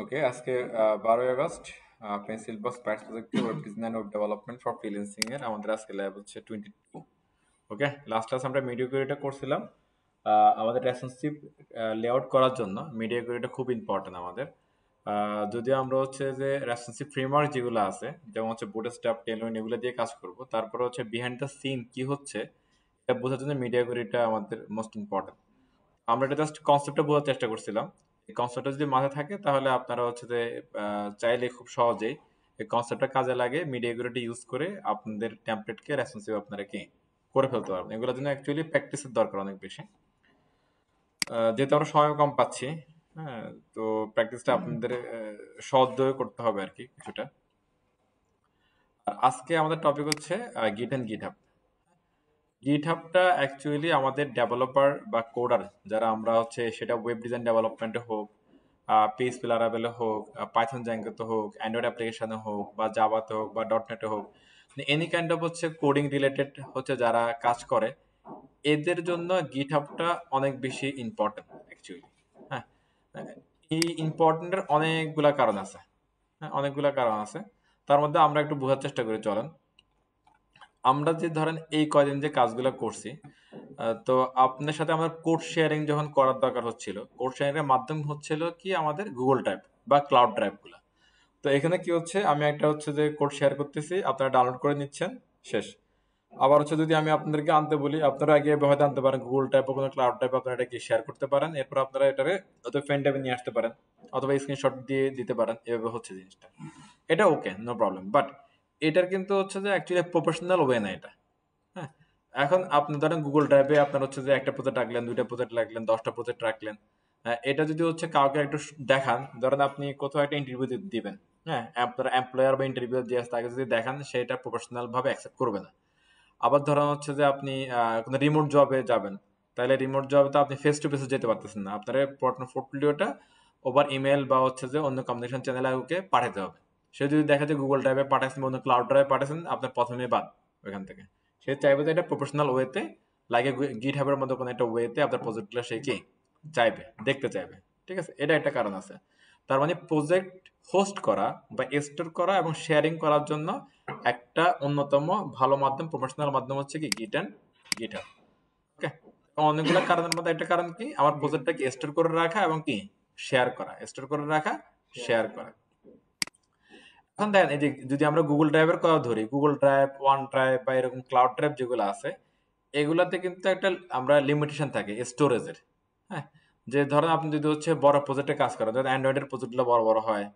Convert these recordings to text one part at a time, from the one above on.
ওকে আজকে বারোই August pencil box প্যাটস project web design web development for freelancing এর আমাদের আজকে ল্যাব হচ্ছে twenty two okay last class আমরা মিডিয়া কোয়েরিটা করছিলাম আমাদের রেশনশিপ লেআউট করার জন্য মিডিয়া কোয়েরিটা খুব ইম্পর্টেন্ট আমাদের যদিও আমরা হচ্ছে যে রেশনশিপ ফ্রেমওয়ার্ক যেগুলো আছে যেমন হচ্ছে বুটস্ট্র্যাপ টেলোইন এগুলো দিয়ে কাজ করব তারপরে হচ্ছে বিহাইন্ড দ্য সিন কি হচ্ছে এটা বোঝার জন্য মিডিয়া কোয়েরিটা আমাদের মোস্ট ইম্পর্টেন্ট আমরা এটা জাস্ট কনসেপ্টটা বোঝার চেষ্টা করছিলাম এই কনসেপ্টটা যদি মাথায় থাকে তাহলে আপনারা হচ্ছে যে চাইলে খুব সহজেই এই কনসেপ্টটা কাজে লাগে মিডিয়া ইউজ করে আপনাদের টেমপ্লেটকে রেসপন্সিভ আপনারা কি করে ফেলতে পারবেন এগুলোর জন্য অ্যাকচুয়ালি প্র্যাকটিসের দরকার অনেক বেশি যেহেতু আমরা সময় কম পাচ্ছি হ্যাঁ তো প্র্যাকটিসটা আপনাদের সহজভাবে করতে হবে আর কি কিছুটা আর আজকে আমাদের টপিক হচ্ছে গিট অ্যান্ড গিট গিটহাবটা অ্যাকচুয়ালি আমাদের ডেভেলপার বা কোডার যারা আমরা হচ্ছে সেটা ওয়েব ডিজাইন ডেভেলপমেন্টে হোক পেজ প্লারাবেলে হোক পাইথন জ্যাঙ্গোতে হোক অ্যান্ড্রয়েড অ্যাপ্লিকেশানে হোক বা জাভাতে হোক বা ডট নেটে হোক এনি কাইন্ড অফ হচ্ছে কোডিং রিলেটেড হচ্ছে যারা কাজ করে এদের জন্য গিটহাবটা অনেক বেশি ইম্পর্টেন্ট অ্যাকচুয়ালি হ্যাঁ এই ইম্পর্টেন্টের অনেকগুলা কারণ আছে হ্যাঁ অনেকগুলা কারণ আছে তার মধ্যে আমরা একটু বোঝার চেষ্টা করি চলেন আমরা যে ধরেন এই কয়দিন যে কাজগুলো করছি তো আপনার সাথে আমার কোড শেয়ারিং যখন করার দরকার হচ্ছিল কোড শেয়ারিং এর মাধ্যম হচ্ছিল কি আমাদের গুগল ড্রাইভ বা ক্লাউড ড্রাইভ গুলো তো এখানে কি হচ্ছে আমি একটা হচ্ছে যে কোড শেয়ার করতেছি আপনারা ডাউনলোড করে নিচ্ছেন শেষ আবার হচ্ছে যদি আমি আপনাদেরকে আনতে বলি আপনারা আগে হয়তো আনতে পারেন গুগল টাইপ বা কোনো ক্লাউড টাইপ আপনারা এটাকে শেয়ার করতে পারেন এরপর আপনারা এটাকে হয়তো ফ্যান টাইপে নিয়ে আসতে পারেন অথবা স্ক্রিনশট দিয়ে দিতে পারেন এভাবে হচ্ছে জিনিসটা এটা ওকে নো প্রবলেম বাট এটার কিন্তু হচ্ছে যে অ্যাকচুয়ালি প্রফেশনাল ওয়ে না এটা হ্যাঁ এখন আপনি ধরেন গুগল ড্রাইভে আপনার হচ্ছে যে একটা প্রজেক্ট রাখলেন দুইটা প্রজেক্ট রাখলেন দশটা প্রজেক্ট রাখলেন হ্যাঁ, এটা যদি হচ্ছে কাউকে একটু দেখান ধরেন আপনি কোথাও একটা ইন্টারভিউ দিবেন হ্যাঁ আপনার এমপ্লয়ার বা ইন্টারভিউ দিয়ে তাকে যদি দেখান সেটা প্রফেশনাল ভাবে অ্যাকসেপ্ট করবে না আবার ধরেন হচ্ছে যে আপনি কোনো রিমোট জবে যাবেন তাহলে রিমোট জবে তো আপনি ফেস টু ফেসে যেতে পারতেছেন না আপনার পোর্টফোলিওটা ওভার ইমেল বা হচ্ছে যে অন্য কমিউনিকেশন চ্যানেলে ওকে পাঠাতে হবে সে যদি দেখা যায় গুগল ড্রাইভে পাঠাচ্ছেন বন্ধু ক্লাউড ড্রাইভে পাঠাচ্ছেন আপনার প্রথমে বাদ ওইখান থেকে সে চাইবে যে এটা প্রফেশনাল ওয়েতে লাগে গিট হাবের মতো কোনো একটা ওয়েতে আপনার প্রজেক্টগুলো সে কি চাইবে দেখতে চাইবে ঠিক আছে এটা একটা কারণ আছে তার মানে প্রজেক্ট হোস্ট করা বা স্টোর করা এবং শেয়ারিং করার জন্য একটা অন্যতম ভালো মাধ্যম প্রফেশনাল মাধ্যম হচ্ছে কি গিট অ্যান্ড গিট হাব ওকে অনেকগুলো কারণের মধ্যে একটা কারণ কি আমার প্রজেক্টটাকে স্টোর করে রাখা এবং কি শেয়ার করা স্টোর করে রাখা শেয়ার করা এখন দেখেন এই যে যদি আমরা গুগল ড্রাইভের কথা ধরি গুগল ড্রাইভ ওয়ান ড্রাইভ বা এরকম ক্লাউড ড্রাইভ যেগুলো আছে এগুলাতে কিন্তু একটা আমরা লিমিটেশন থাকে স্টোরেজের হ্যাঁ যে ধরেন আপনি যদি হচ্ছে বড় প্রজেক্টে কাজ করেন ধরেন অ্যান্ড্রয়েডের প্রজেক্টগুলো বড় বড় হয়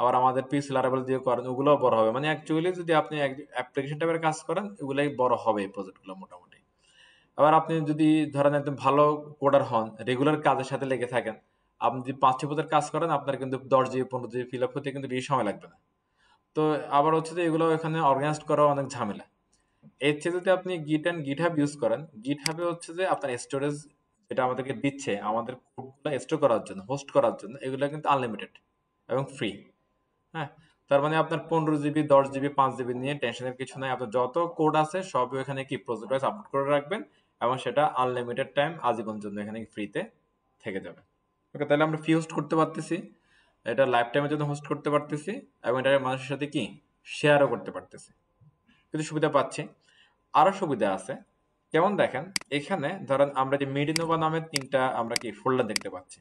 আবার আমাদের পিস লারাবেল দিয়ে করেন ওগুলোও বড় হবে মানে অ্যাকচুয়ালি যদি আপনি অ্যাপ্লিকেশন টাইপের কাজ করেন ওগুলাই বড় হবে এই প্রজেক্টগুলো মোটামুটি আবার আপনি যদি ধরেন একদম ভালো কোডার হন রেগুলার কাজের সাথে লেগে থাকেন আপনি যদি পাঁচটি প্রজেক্ট কাজ করেন আপনার কিন্তু দশ জিবি পনেরো জিবি ফিল আপ হতে কিন্তু বেশি সময় লাগবে না তো আবার হচ্ছে যে এগুলো এখানে অর্গানাইজ করা অনেক ঝামেলা এর চেয়ে যদি আপনি গিট অ্যান্ড গিট হাব ইউজ করেন গিট হাবে হচ্ছে যে আপনার স্টোরেজ যেটা আমাদেরকে দিচ্ছে আমাদের কোডগুলো স্টোর করার জন্য হোস্ট করার জন্য এগুলো কিন্তু আনলিমিটেড এবং ফ্রি হ্যাঁ তার মানে আপনার পনেরো জিবি দশ জিবি পাঁচ জিবি নিয়ে টেনশনের কিছু নাই আপনার যত কোড আছে সব এখানে কি প্রজেক্ট ওয়াইজ আপলোড করে রাখবেন এবং সেটা আনলিমিটেড টাইম আজীবন জন্য এখানে ফ্রিতে থেকে যাবে ওকে তাহলে আমরা ফি হোস্ট করতে পারতেছি এটা লাইফ টাইমের জন্য হোস্ট করতে পারতেছি এবং এটা মানুষের সাথে কি শেয়ারও করতে পারতেছি কিন্তু সুবিধা পাচ্ছি আরও সুবিধা আছে যেমন দেখেন এখানে ধরেন আমরা যে মেডিনোভা নামের তিনটা আমরা কি ফোল্ডার দেখতে পাচ্ছি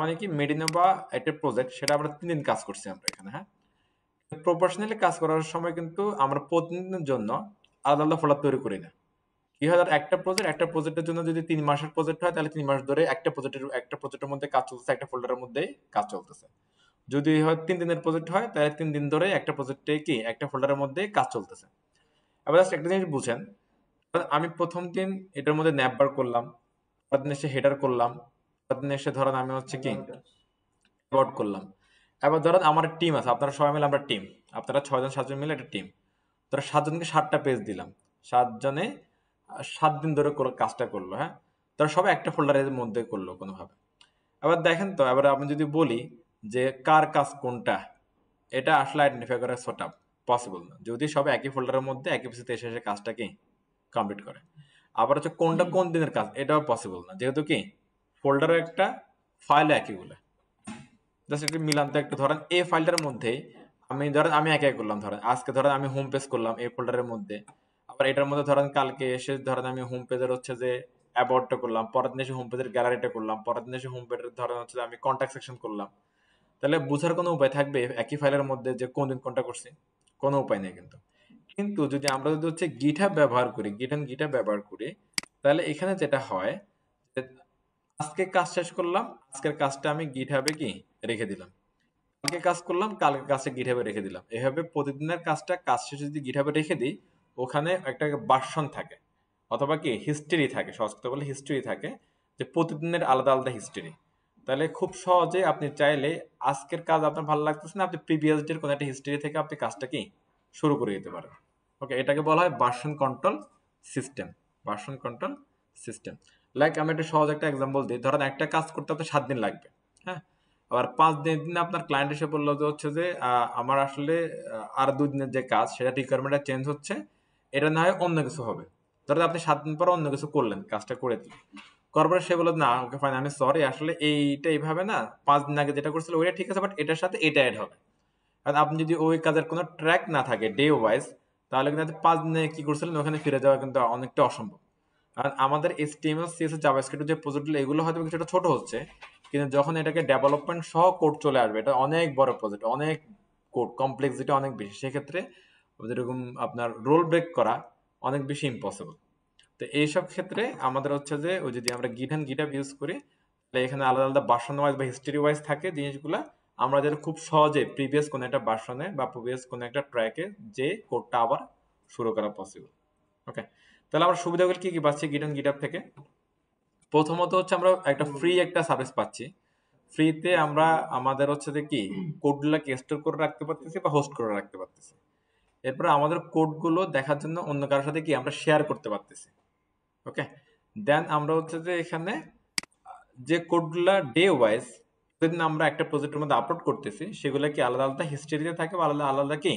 মানে কি মেডিনোভা একটা প্রজেক্ট সেটা আমরা তিন দিন কাজ করছি আমরা এখানে হ্যাঁ প্রফেশনালি কাজ করার সময় কিন্তু আমরা প্রতিদিনের জন্য আলাদা আলাদা ফোল্ডার তৈরি করি না কি হয় তার একটা প্রজেক্ট একটা প্রজেক্টের জন্য যদি তিন মাসের প্রজেক্ট হয় তাহলে তিন মাস ধরে একটা প্রজেক্টের একটা প্রজেক্টের মধ্যে কাজ চলতেছে একটা ফোল্ডারের মধ্যে কাজ চলতেছে যদি হয় তিন দিনের প্রজেক্ট হয় তাহলে তিন দিন ধরে একটা প্রজেক্টে কি একটা ফোল্ডারের মধ্যে কাজ চলতেছে এবার জাস্ট একটা জিনিস বুঝেন আমি প্রথম দিন এটার মধ্যে ন্যাপবার করলাম পরের দিন এসে হেডার করলাম পরের দিন এসে ধরেন আমি হচ্ছে কি রেকর্ড করলাম এবার ধরেন আমার টিম আছে আপনারা সবাই মিলে আমরা টিম আপনারা ছয়জন সাতজন মিলে একটা টিম ধরো সাতজনকে সাতটা পেজ দিলাম সাতজনে সাত দিন ধরে কোনো কাজটা করলো হ্যাঁ তারা সবাই একটা ফোল্ডারের মধ্যে করলো কোনোভাবে আবার দেখেন তো এবার আমি যদি বলি যে কার কাজ কোনটা এটা আসলে আইডেন্টিফাই করা শর্ট আপ পসিবল না যদি সবাই একই ফোল্ডারের মধ্যে একই পিসিতে এসে এসে কাজটাকে কমপ্লিট করে আবার হচ্ছে কোনটা কোন দিনের কাজ এটাও পসিবল না যেহেতু কি ফোল্ডারে একটা ফাইল একই বলে জাস্ট একটু মিলান তো একটু ধরেন এই ফাইলটার মধ্যে আমি ধরেন আমি একাই করলাম ধরেন আজকে ধরেন আমি হোম পেজ করলাম এই ফোল্ডারের মধ্যে এটার মধ্যে ধরেন কালকে এসে ধরেন আমি হোম পেজের হচ্ছে যে অ্যাবাউটটা করলাম পরের দিন এসে হোম পেজের গ্যালারিটা করলাম পরের দিন এসে হোম পেজের ধরেন হচ্ছে আমি কন্ট্যাক্ট সেকশন করলাম তাহলে বোঝার কোনো উপায় থাকবে একই ফাইলের মধ্যে যে কোন দিন কোনটা করছি কোনো উপায় নেই কিন্তু কিন্তু যদি আমরা যদি হচ্ছে গিটহাব ব্যবহার করি গিট অ্যান্ড ব্যবহার করি তাহলে এখানে যেটা হয় আজকে কাজ শেষ করলাম আজকের কাজটা আমি হবে কি রেখে দিলাম কালকে কাজ করলাম কালকে কাজটা হবে রেখে দিলাম এভাবে প্রতিদিনের কাজটা কাজ শেষে যদি হবে রেখে দিই ওখানে একটা বাসন থাকে অথবা কি হিস্ট্রি থাকে সংস্কৃত বলে হিস্ট্রি থাকে যে প্রতিদিনের আলাদা আলাদা হিস্ট্রি তাহলে খুব সহজে আপনি চাইলে আজকের কাজ আপনার ভালো লাগতেছে না আপনি প্রিভিয়াস ডের কোনো একটা হিস্ট্রি থেকে আপনি কাজটা কি শুরু করে দিতে পারেন ওকে এটাকে বলা হয় version control system version control system like আমি একটা সহজ একটা এক্সাম্পল দিই ধরেন একটা কাজ করতে আপনার সাত দিন লাগবে হ্যাঁ আবার পাঁচ দিনের দিন আপনার ক্লায়েন্ট এসে বললো যে হচ্ছে যে আমার আসলে আর দুদিনের যে কাজ সেটা রিকোয়ারমেন্টটা চেঞ্জ হচ্ছে এটা না হয় অন্য কিছু হবে ধরো আপনি সাত দিন পর অন্য কিছু করলেন কাজটা করে দিলেন করবার সে বলল না ওকে ফাইন আমি সরি আসলে এইটা এইভাবে না পাঁচ দিন আগে যেটা করছিল ওইটা ঠিক আছে বাট এটার সাথে এটা অ্যাড হবে কারণ আপনি যদি ওই কাজের কোনো ট্র্যাক না থাকে ডে ওয়াইজ তাহলে কিন্তু পাঁচ দিনে কি করছিলেন ওখানে ফিরে যাওয়া কিন্তু অনেকটা অসম্ভব কারণ আমাদের এসটিএমএস সিএসএস জাভাস্ক্রিপ্ট যে প্রজেক্টগুলো এগুলো হয়তো কিছুটা ছোট হচ্ছে কিন্তু যখন এটাকে ডেভেলপমেন্ট সহ কোড চলে আসবে এটা অনেক বড় প্রজেক্ট অনেক কোড কমপ্লেক্সিটি অনেক বেশি সেক্ষেত্রে যেরকম আপনার রোল ব্রেক করা অনেক বেশি ইম্পসিবল তো এইসব ক্ষেত্রে আমাদের হচ্ছে যে ওই যদি আমরা গিট অ্যান্ড গিট ইউজ করি তাহলে এখানে আলাদা আলাদা বাসন ওয়াইজ বা হিস্ট্রি ওয়াইজ থাকে জিনিসগুলো আমরা যেটা খুব সহজে প্রিভিয়াস কোনো একটা বাসনে বা প্রিভিয়াস কোনো একটা ট্র্যাকে যে কোডটা আবার শুরু করা পসিবল ওকে তাহলে আমরা সুবিধাগুলো কি কি পাচ্ছি গিট অ্যান্ড গিট থেকে প্রথমত হচ্ছে আমরা একটা ফ্রি একটা সার্ভিস পাচ্ছি ফ্রিতে আমরা আমাদের হচ্ছে যে কি কোডগুলোকে স্টোর করে রাখতে পারতেছি বা হোস্ট করে রাখতে পারতেছি এরপরে আমাদের কোডগুলো দেখার জন্য অন্য কারোর সাথে কি আমরা শেয়ার করতে পারতেছি ওকে দেন আমরা হচ্ছে যে এখানে যে কোডগুলো ডে ওয়াইজ সেদিন আমরা একটা প্রজেক্টের মধ্যে আপলোড করতেছি সেগুলো কি আলাদা আলাদা হিস্ট্রিতে থাকে বা আলাদা আলাদা কি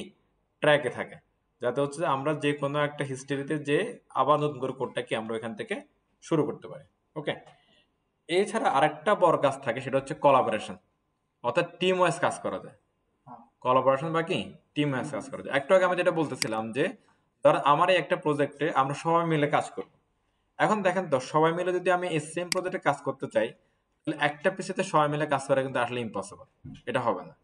ট্র্যাকে থাকে যাতে হচ্ছে যে আমরা যে কোনো একটা হিস্ট্রিতে যে আবার নতুন করে কোডটা কি আমরা এখান থেকে শুরু করতে পারি ওকে এছাড়া আরেকটা বড় কাজ থাকে সেটা হচ্ছে কলাবোরেশন অর্থাৎ টিম ওয়াইজ কাজ করা যায় কলাবোরেশন বা কি টিম ম্যাচ কাজ করে একটু আগে আমি যেটা বলতেছিলাম যে ধর আমার এই একটা প্রজেক্টে আমরা সবাই মিলে কাজ করব এখন দেখেন তো সবাই মিলে যদি আমি এই সেম প্রজেক্টে কাজ করতে চাই তাহলে একটা পিসিতে সবাই মিলে কাজ করা কিন্তু আসলে ইম্পসিবল এটা হবে না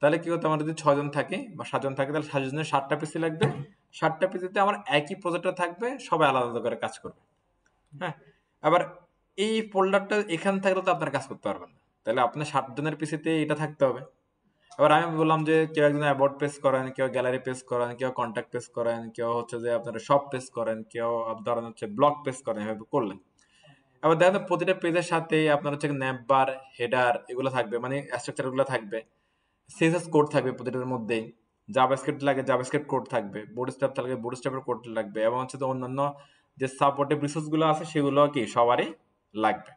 তাহলে কি হতো আমার যদি ছজন থাকে বা সাতজন থাকে তাহলে সাতজনের সাতটা পিসি লাগবে সাতটা পিসিতে আমার একই প্রজেক্টটা থাকবে সবাই আলাদা আলাদা করে কাজ করবে হ্যাঁ আবার এই ফোল্ডারটা এখান থাকলে তো আপনার কাজ করতে পারবেন না তাহলে আপনার সাতজনের পিসিতে এটা থাকতে হবে এবার আমি বললাম যে কেউ একজন অ্যাবাউট পেজ করেন কেউ গ্যালারি পেজ করেন কেউ কন্ট্যাক্ট পেজ করেন কেউ হচ্ছে যে আপনারা শপ পেজ করেন কেউ ধরেন হচ্ছে ব্লগ পেজ করেন এভাবে করলেন এবার দেখেন প্রতিটা পেজের সাথে আপনার হচ্ছে ন্যাপবার হেডার এগুলো থাকবে মানে স্ট্রাকচারগুলো থাকবে সিএসএস কোড থাকবে প্রতিটার মধ্যেই জাবাস্ক্রিপ্ট লাগে জাবাস্ক্রিপ্ট কোড থাকবে থাকলে থাকবে বুটস্ট্র্যাপের কোড লাগবে এবং হচ্ছে অন্যান্য যে সাপোর্টিভ রিসোর্সগুলো আছে সেগুলো কি সবারই লাগবে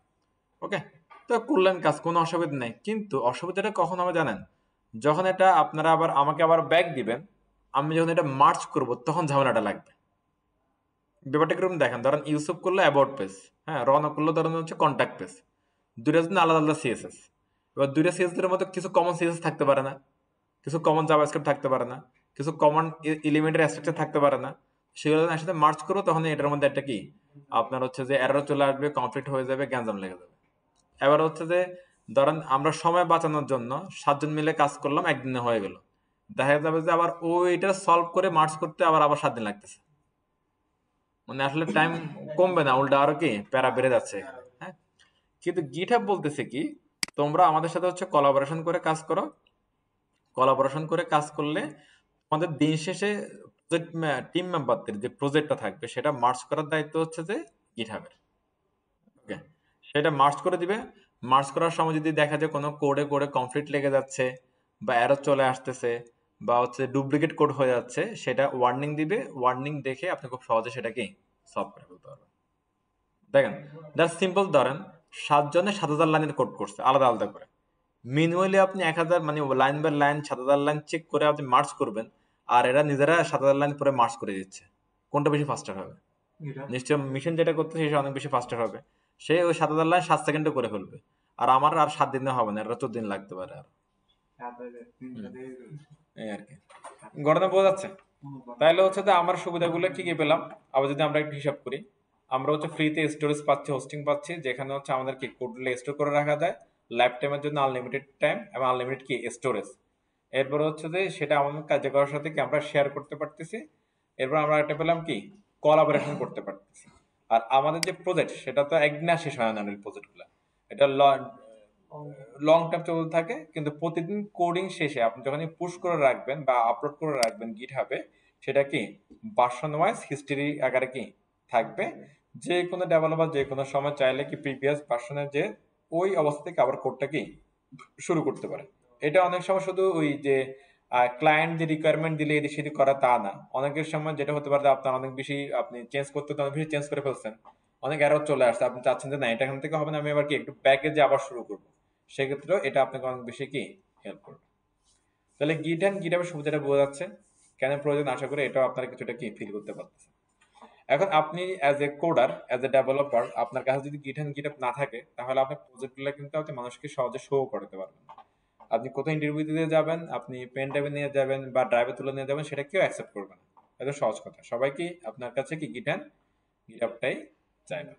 ওকে তো করলেন কাজ কোনো অসুবিধা নেই কিন্তু অসুবিধাটা কখন হবে জানেন যখন এটা আপনারা আবার আমাকে আবার ব্যাক দিবেন আমি যখন এটা মার্চ করব তখন ঝামেলাটা লাগবে ব্যাপারটা কিরকম দেখেন ধরেন ইউসুফ করলো অ্যাবাউট পেজ হ্যাঁ রওনা করলো ধরেন হচ্ছে কন্ট্যাক্ট পেজ দুইটা জন্য আলাদা আলাদা সিএসএস এবার দুইটা সিএসএসের মধ্যে কিছু কমন সিএসএস থাকতে পারে না কিছু কমন জাভাস্ক্রিপ্ট থাকতে পারে না কিছু কমন এলিমেন্টের স্ট্রাকচার থাকতে পারে না সেগুলো একসাথে মার্চ করবো তখন এটার মধ্যে একটা কি আপনার হচ্ছে যে এরর চলে আসবে কমপ্লিট হয়ে যাবে গ্যাঞ্জাম লেগে যাবে এবার হচ্ছে যে ধরেন আমরা সময় বাঁচানোর জন্য সাতজন মিলে কাজ করলাম একদিনে হয়ে গেল দেখা যাবে যে আবার ও এটা সলভ করে মার্চ করতে আবার আবার সাত দিন লাগতেছে মানে আসলে টাইম কমবে না উল্টা আরো কি প্যারা বেড়ে যাচ্ছে হ্যাঁ? কিন্তু গিট বলতেছে কি তোমরা আমাদের সাথে হচ্ছে কলাবোরেশন করে কাজ করো কলাবোরেশন করে কাজ করলে আমাদের দিন শেষে টিম মেম্বারদের যে প্রজেক্টটা থাকবে সেটা মার্চ করার দায়িত্ব হচ্ছে যে গিট ওকে সেটা মার্চ করে দিবে মার্চ করার সময় যদি দেখা যায় কোনো কোডে কোডে কনফ্লিক্ট লেগে যাচ্ছে বা অ্যারো চলে আসতেছে বা হচ্ছে ডুপ্লিকেট কোড হয়ে যাচ্ছে সেটা ওয়ার্নিং দিবে ওয়ার্নিং দেখে আপনি খুব সহজে সেটাকে সলভ করে ফেলতে পারবেন দেখেন দ্যাট সিম্পল ধরেন সাতজনে সাত হাজার লাইনের কোড করছে আলাদা আলাদা করে মিনুয়ালি আপনি এক হাজার মানে লাইন বাই লাইন সাত হাজার লাইন চেক করে আপনি মার্চ করবেন আর এরা নিজেরা সাত হাজার লাইন পরে মার্চ করে দিচ্ছে কোনটা বেশি ফাস্টার হবে নিশ্চয় মিশন যেটা করতে সেটা অনেক বেশি ফাস্টার হবে সে ওই সাত হাজার লাইন সাত সেকেন্ডে করে ফেলবে আর আমার আর সাত দিনে হবে না চোদ্দ দিন লাগতে পারে আর এই আচ্ছা। বোঝা যাচ্ছে তাহলে হচ্ছে আমার সুবিধাগুলো কি কি পেলাম আবার যদি আমরা একটু হিসাব করি আমরা হচ্ছে ফ্রিতে স্টোরেজ পাচ্ছি হোস্টিং পাচ্ছি যেখানে হচ্ছে আমাদের কি স্টোর করে রাখা যায় লাইফ টাইমের জন্য আনলিমিটেড টাইম এবং আনলিমিটেড কি স্টোরেজ এরপর হচ্ছে যে সেটা আমাদের কাজে করার সাথে কি আমরা শেয়ার করতে পারতেছি এরপর আমরা একটা পেলাম কি কলাবোরেশন করতে পারতেছি আর আমাদের যে প্রজেক্ট সেটা তো একদিন শেষ হয় না গুলা এটা লং টার্ম চলতে থাকে কিন্তু প্রতিদিন কোডিং শেষে আপনি যখন পুশ করে রাখবেন বা আপলোড করে রাখবেন গিট হবে সেটা কি ভার্সন ওয়াইজ হিস্ট্রি আকারে কি থাকবে যে কোনো ডেভেলপার যে কোনো সময় চাইলে কি প্রিভিয়াস ভার্সনের যে ওই অবস্থা থেকে আবার কোডটা কি শুরু করতে পারে এটা অনেক সময় শুধু ওই যে ক্লায়েন্ট যে রিকোয়ারমেন্ট দিলে এদিক সেটি করা তা না অনেকের সময় যেটা হতে পারে আপনার অনেক বেশি আপনি চেঞ্জ করতে অনেক বেশি চেঞ্জ করে ফেলছেন অনেক এরর চলে আসছে আপনি চাচ্ছেন যে না এটা এখান থেকে হবে না আমি আবার কি একটু প্যাকেজে আবার শুরু করবো সেক্ষেত্রেও এটা আপনাকে অনেক বেশি কি হেল্প করবে তাহলে গিট অ্যান্ড গিট অ্যাপের সুবিধাটা বোঝা যাচ্ছে কেন প্রয়োজন আশা করি এটাও আপনার কিছুটা কি ফিল করতে পারতেছে এখন আপনি as a coder as a developer আপনার কাছে যদি গিট অ্যান্ড গিট অ্যাপ না থাকে তাহলে আপনার প্রজেক্টগুলো কিন্তু আপনি মানুষকে সহজে শো করতে পারবেন না আপনি কোথায় ইন্টারভিউ দিতে যাবেন আপনি পেন ড্রাইভে নিয়ে যাবেন বা ড্রাইভে তুলে নিয়ে যাবেন সেটা কেউ অ্যাকসেপ্ট করবে না এত সহজ কথা সবাইকে আপনার কাছে কি গিটান গিটাপটাই না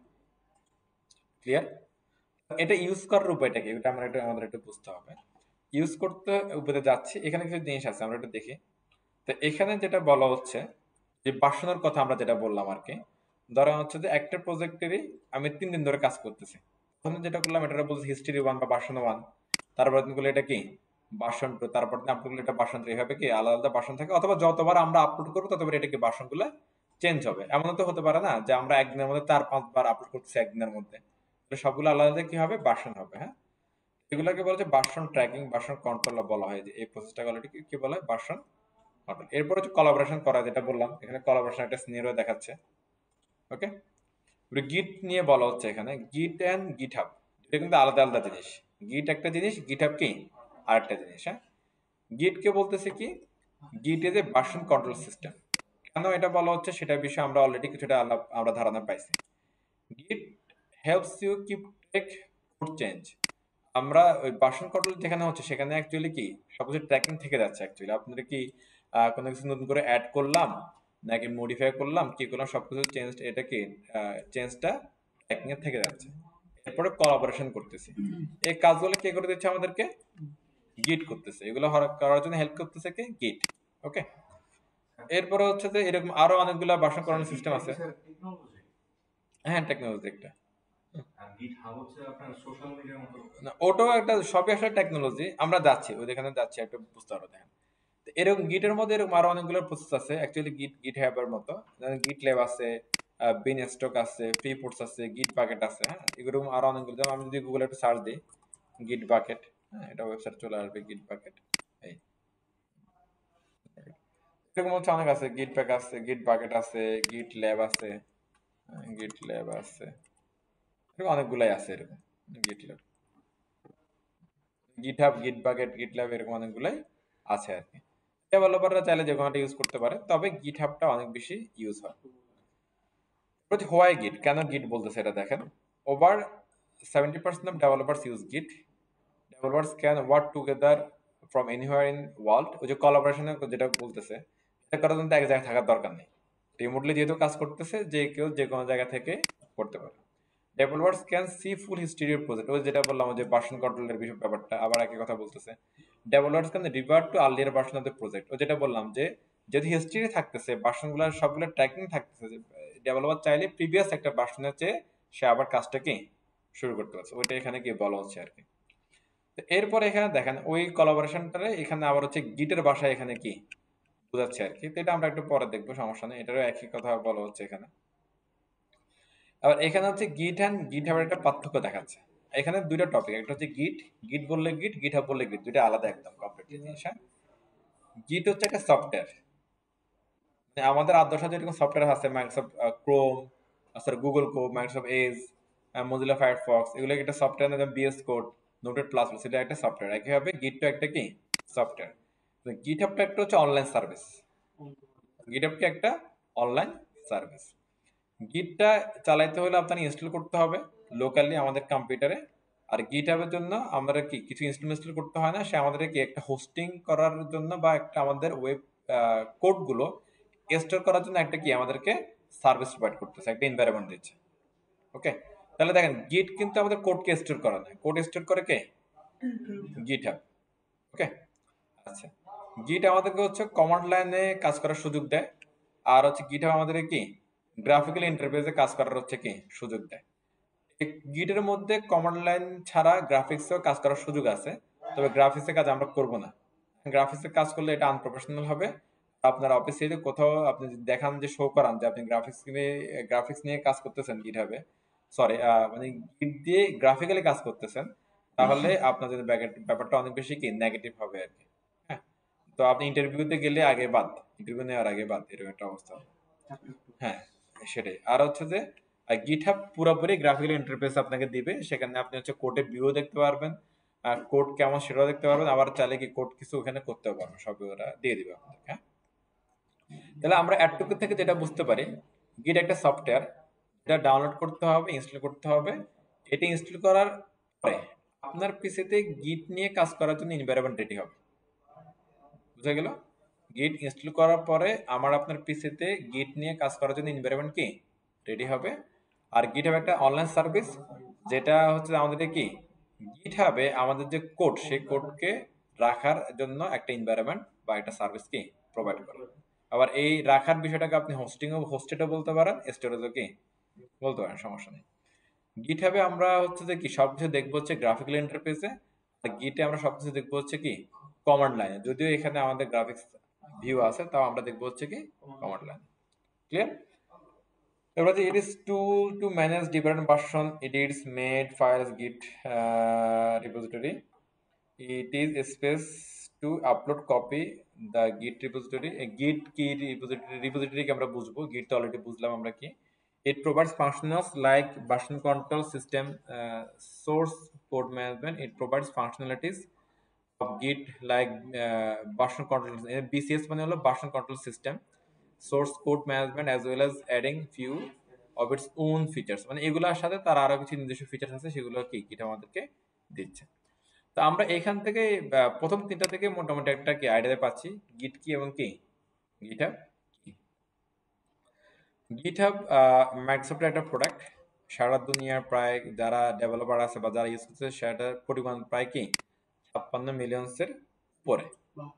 ক্লিয়ার এটা ইউজ করার উপায়টা কি এটা আমরা একটু আমাদের একটু বুঝতে হবে ইউজ করতে উপরে যাচ্ছে এখানে কিছু জিনিস আছে আমরা একটু দেখি তো এখানে যেটা বলা হচ্ছে যে বাসনার কথা আমরা যেটা বললাম আর কি ধরা হচ্ছে যে একটা প্রজেক্টেরই আমি তিন দিন ধরে কাজ করতেছি যেটা করলাম এটা বলছে হিস্ট্রি ওয়ান বা বাসনা ওয়ান তারপর আপনি করলে এটা কি বাসন তারপর আপলোড করলে এটা বাসন এইভাবে কি আলাদা আলাদা বাসন থাকে অথবা যতবার আমরা আপলোড করবো ততবার এটা কি বাসনগুলো চেঞ্জ হবে এমন তো হতে পারে না যে আমরা একদিনের মধ্যে চার পাঁচবার আপলোড করছি একদিনের মধ্যে সবগুলো আলাদা কি হবে বাসন হবে হ্যাঁ এগুলোকে বলা হচ্ছে বাসন ট্র্যাকিং বাসন কন্ট্রোল বলা হয় যে এই প্রসেসটা অলরেডি কি বলা হয় বাসন কন্ট্রোল এরপর হচ্ছে কলাবরেশন করা যেটা বললাম এখানে কলাবরেশন একটা সিনারিও দেখাচ্ছে ওকে গিট নিয়ে বলা হচ্ছে এখানে গিট অ্যান্ড গিট হাব এটা কিন্তু আলাদা আলাদা জিনিস গিট একটা জিনিস গিটহাব কি আর একটা জিনিস হ্যাঁ গিটকে বলতেছে কি git as a version control system কেন এটা বলা হচ্ছে সেটা বিষয়ে আমরা অলরেডি কিছুটা আলাপ আমরা ধারণা পাইছি git helps you keep take code change আমরা ওই ভার্সন কন্ট্রোল যেখানে হচ্ছে সেখানে অ্যাকচুয়ালি কি সবকিছু ট্র্যাকিং থেকে যাচ্ছে অ্যাকচুয়ালি আপনারা কি কোনো কিছু নতুন করে অ্যাড করলাম নাকি মডিফাই করলাম কি করলাম সবকিছু চেঞ্জ এটা কি চেঞ্জটা ট্র্যাকিং এর থেকে যাচ্ছে এরপরে কলাপারেশন করতেছি এই কাজগুলো কে করে দিচ্ছে আমাদেরকে গিট করতেছে এগুলো করার জন্য হেল্প করতেছে কে গিট ওকে এরপরে হচ্ছে যে এরকম আরো অনেকগুলো বাসন করানোর সিস্টেম আছে হ্যাঁ টেকনোলজি একটা ওটাও একটা সবই আসলে টেকনোলজি আমরা যাচ্ছি ওই যেখানে যাচ্ছি একটা বুঝতে পারো দেখেন এরকম গিটের মধ্যে এরকম আরো অনেকগুলো প্রসেস আছে অ্যাকচুয়ালি গিট গিট হ্যাবের মতো গিট ল্যাব আছে বিন স্টক আছে ফ্রি পোর্টস আছে গিট বাকেট আছে হ্যাঁ এরকম আরও অনেকগুলো যেমন আমি যদি গুগলে একটু সার্চ দিই গিট বাকেট হ্যাঁ এটা ওয়েবসাইট চলে আসবে গিট বাকেট এই এরকম হচ্ছে অনেক আছে গিট প্যাক আছে গিট বাকেট আছে গিট ল্যাব আছে গিট ল্যাব আছে এরকম অনেকগুলাই আছে এরকম গিট ল্যাব গিট হাব গিট বাকেট গিট ল্যাব এরকম অনেকগুলাই আছে আর কি ডেভেলপাররা চাইলে যে কোনোটা ইউজ করতে পারে তবে গিট হাবটা অনেক বেশি ইউজ হয় বলছি হোয়াই গিট কেন গিট বলতেছে এটা দেখেন over seventy percent of developers use git developers can work together from anywhere in world ওই যে যেটা বলতেছে করার জন্য এক জায়গায় থাকার দরকার নেই রিমোটলি যেহেতু কাজ করতেছে যে কেউ যে কোনো জায়গা থেকে করতে পারে developers can see full history project ওই যেটা বললাম যে ভার্সন কন্ট্রোলের বিষয় ব্যাপারটা আবার একই কথা বলতেছে developers can revert to earlier of the project ও যেটা বললাম যে যদি হিস্ট্রি থাকতেছে বাসনগুলো সবগুলো ট্র্যাকিং থাকতেছে ডেভেলপার চাইলে প্রিভিয়াস একটা বাসনের চেয়ে সে আবার কাজটাকে শুরু করতে পারছে ওইটা এখানে কি বলা হচ্ছে আর কি এরপরে এখানে দেখেন ওই কলাবোরেশনটারে এখানে আবার হচ্ছে গিটের বাসা এখানে কি বোঝাচ্ছে আর কি এটা আমরা একটু পরে দেখবো সমস্যা নেই এটারও একই কথা বলা হচ্ছে এখানে আবার এখানে হচ্ছে গিট অ্যান্ড গিট হাবের একটা পার্থক্য দেখাচ্ছে এখানে দুইটা টপিক একটা হচ্ছে গিট গিট বললে গিট গিট বললে গিট দুইটা আলাদা একদম কমপ্লিট জিনিস হ্যাঁ গিট হচ্ছে একটা সফটওয়্যার মানে আমাদের আদর্শ যেরকম সফটওয়্যার আছে Microsoft Chrome sorry Google Chrome Microsoft Edge Mozilla Firefox এগুলো একটা সফটওয়্যার নাম বিএস কোড নোটেড প্লাস সেটা একটা সফটওয়্যার একইভাবে গিটটা একটা কি সফটওয়্যার গিট অ্যাপটা একটা হচ্ছে অনলাইন সার্ভিস গিট কি একটা অনলাইন সার্ভিস গিটটা চালাইতে হলে আপনার ইনস্টল করতে হবে লোকালি আমাদের কম্পিউটারে আর গিট অ্যাপের জন্য আমরা কি কিছু ইনস্টল ইনস্টল করতে হয় না সে আমাদেরকে একটা হোস্টিং করার জন্য বা একটা আমাদের ওয়েব কোডগুলো স্টোর করার জন্য একটা কি আমাদেরকে সার্ভিস প্রোভাইড করতেছে একটা এনভায়রনমেন্ট দিচ্ছে ওকে তাহলে দেখেন গিট কিন্তু আমাদের কোডকে স্টোর করা না কোড স্টোর করে কে গিট হ্যাব ওকে আচ্ছা গিট আমাদেরকে হচ্ছে কমান্ড লাইনে কাজ করার সুযোগ দেয় আর হচ্ছে গিট হাব আমাদেরকে কি গ্রাফিক্যাল ইন্টারফেসে কাজ করার হচ্ছে কি সুযোগ দেয় গিটের মধ্যে কমান্ড লাইন ছাড়া গ্রাফিক্সেও কাজ করার সুযোগ আছে তবে গ্রাফিক্সের কাজ আমরা করব না গ্রাফিক্সের কাজ করলে এটা আনপ্রফেশনাল হবে আপনার অফিস অফিসে কোথাও আপনি দেখান যে শো করান যে আপনি গ্রাফিক্স নিয়ে গ্রাফিক্স নিয়ে কাজ করতেছেন গিটহাবে সরি মানে গিট দিয়ে গ্রাফিক্যালি কাজ করতেছেন তাহলে আপনার জন্য ব্যাপারটা অনেক বেশি কি নেগেটিভ হবে আর কি হ্যাঁ? তো আপনি ইন্টারভিউতে গেলে আগে বাদ ইন্টারভিউ নেওয়ার আগে বাদ এরকম একটা অবস্থা হ্যাঁ সেটাই আর হচ্ছে যে গিটহাব পুরোপুরি গ্রাফিক্যাল ইন্টারফেস আপনাকে দিবে সেখানে আপনি হচ্ছে কোডে ভিউ দেখতে পারবেন আর কোড কেমন সেটাও দেখতে পারবেন আবার চাইলে কি কোড কিছু ওখানে করতে পারবেন সব ওরা দিয়ে দিবে আপনাকে হ্যাঁ তাহলে আমরা অ্যাডটুকু থেকে যেটা বুঝতে পারি গিট একটা সফটওয়্যার এটা ডাউনলোড করতে হবে ইনস্টল করতে হবে এটা ইনস্টল করার পরে আপনার পিসিতে গিট নিয়ে কাজ করার জন্য এনভায়রনমেন্ট রেডি হবে বুঝে গেল গিট ইনস্টল করার পরে আমার আপনার পিসিতে গিট নিয়ে কাজ করার জন্য এনভায়রনমেন্ট কি রেডি হবে আর গিট হবে একটা অনলাইন সার্ভিস যেটা হচ্ছে আমাদের কি গিট হবে আমাদের যে কোড সেই কোডকে রাখার জন্য একটা এনভায়রনমেন্ট বা একটা সার্ভিস কি প্রোভাইড করে আবার এই রাখার বিষয়টাকে আপনি ও হোস্টেডও বলতে পারেন স্টোরেজও কি বলতে পারেন সমস্যা নেই গিট হবে আমরা হচ্ছে যে কি সবকিছু দেখবো হচ্ছে গ্রাফিক্যাল ইন্টারফেসে আর গিটে আমরা সবকিছু দেখবো হচ্ছে কি কমান্ড লাইনে যদিও এখানে আমাদের গ্রাফিক্স ভিউ আছে তাও আমরা দেখবো হচ্ছে কি কমান্ড লাইন ক্লিয়ার তারপর হচ্ছে it is tool to manage different version it is made files git repository it is space to upload copy the git repository গিট কি রিপোজিটরি রিপোজিটরি কে আমরা বুঝবো গিট তো অলরেডি বুঝলাম আমরা কি it provides functionals like version control system source code management it provides functionalities of git like version control VCS মানে হলো version control system source code management as well as adding few of its own features মানে এগুলোর সাথে তার আরো কিছু নির্দিষ্ট features আছে সেগুলো কি গিট আমাদেরকে দিচ্ছে তো আমরা এখান থেকে প্রথম তিনটা থেকে মোটামুটি একটা কি আইডিয়া পাচ্ছি গিট কি এবং কি গিটহাব গিটহাব মাইক্রোসফটের একটা প্রোডাক্ট সারা দুনিয়ার প্রায় যারা ডেভেলপার আছে বা যারা ইউজ করছে সেটার পরিমাণ প্রায় কি ছাপ্পান্ন মিলিয়নসের উপরে হ্যাঁ।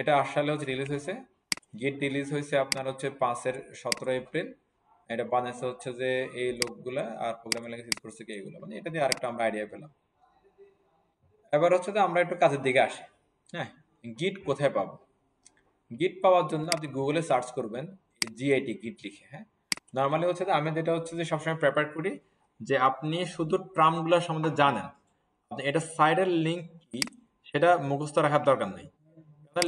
এটা আট সালে হচ্ছে রিলিজ হয়েছে গিট রিলিজ হয়েছে আপনার হচ্ছে পাঁচের সতেরো এপ্রিল এটা বানাইছে হচ্ছে যে এই লোকগুলা আর প্রোগ্রামিং ল্যাঙ্গুয়েজ ইউজ করছে কি এইগুলো মানে এটা দিয়ে আরেকটা আমরা আইডিয়া পেলাম এবার হচ্ছে যে আমরা একটু কাজের দিকে আসি হ্যাঁ গিট কোথায় পাবো গিট পাওয়ার জন্য আপনি গুগলে সার্চ করবেন জিআইটি গিট লিখে হ্যাঁ নর্মালি হচ্ছে যে আমি যেটা হচ্ছে যে সবসময় প্রেপার করি যে আপনি শুধু ট্রামগুলো সম্বন্ধে জানেন আপনি এটা সাইডের লিঙ্ক কি সেটা মুখস্থ রাখার দরকার নেই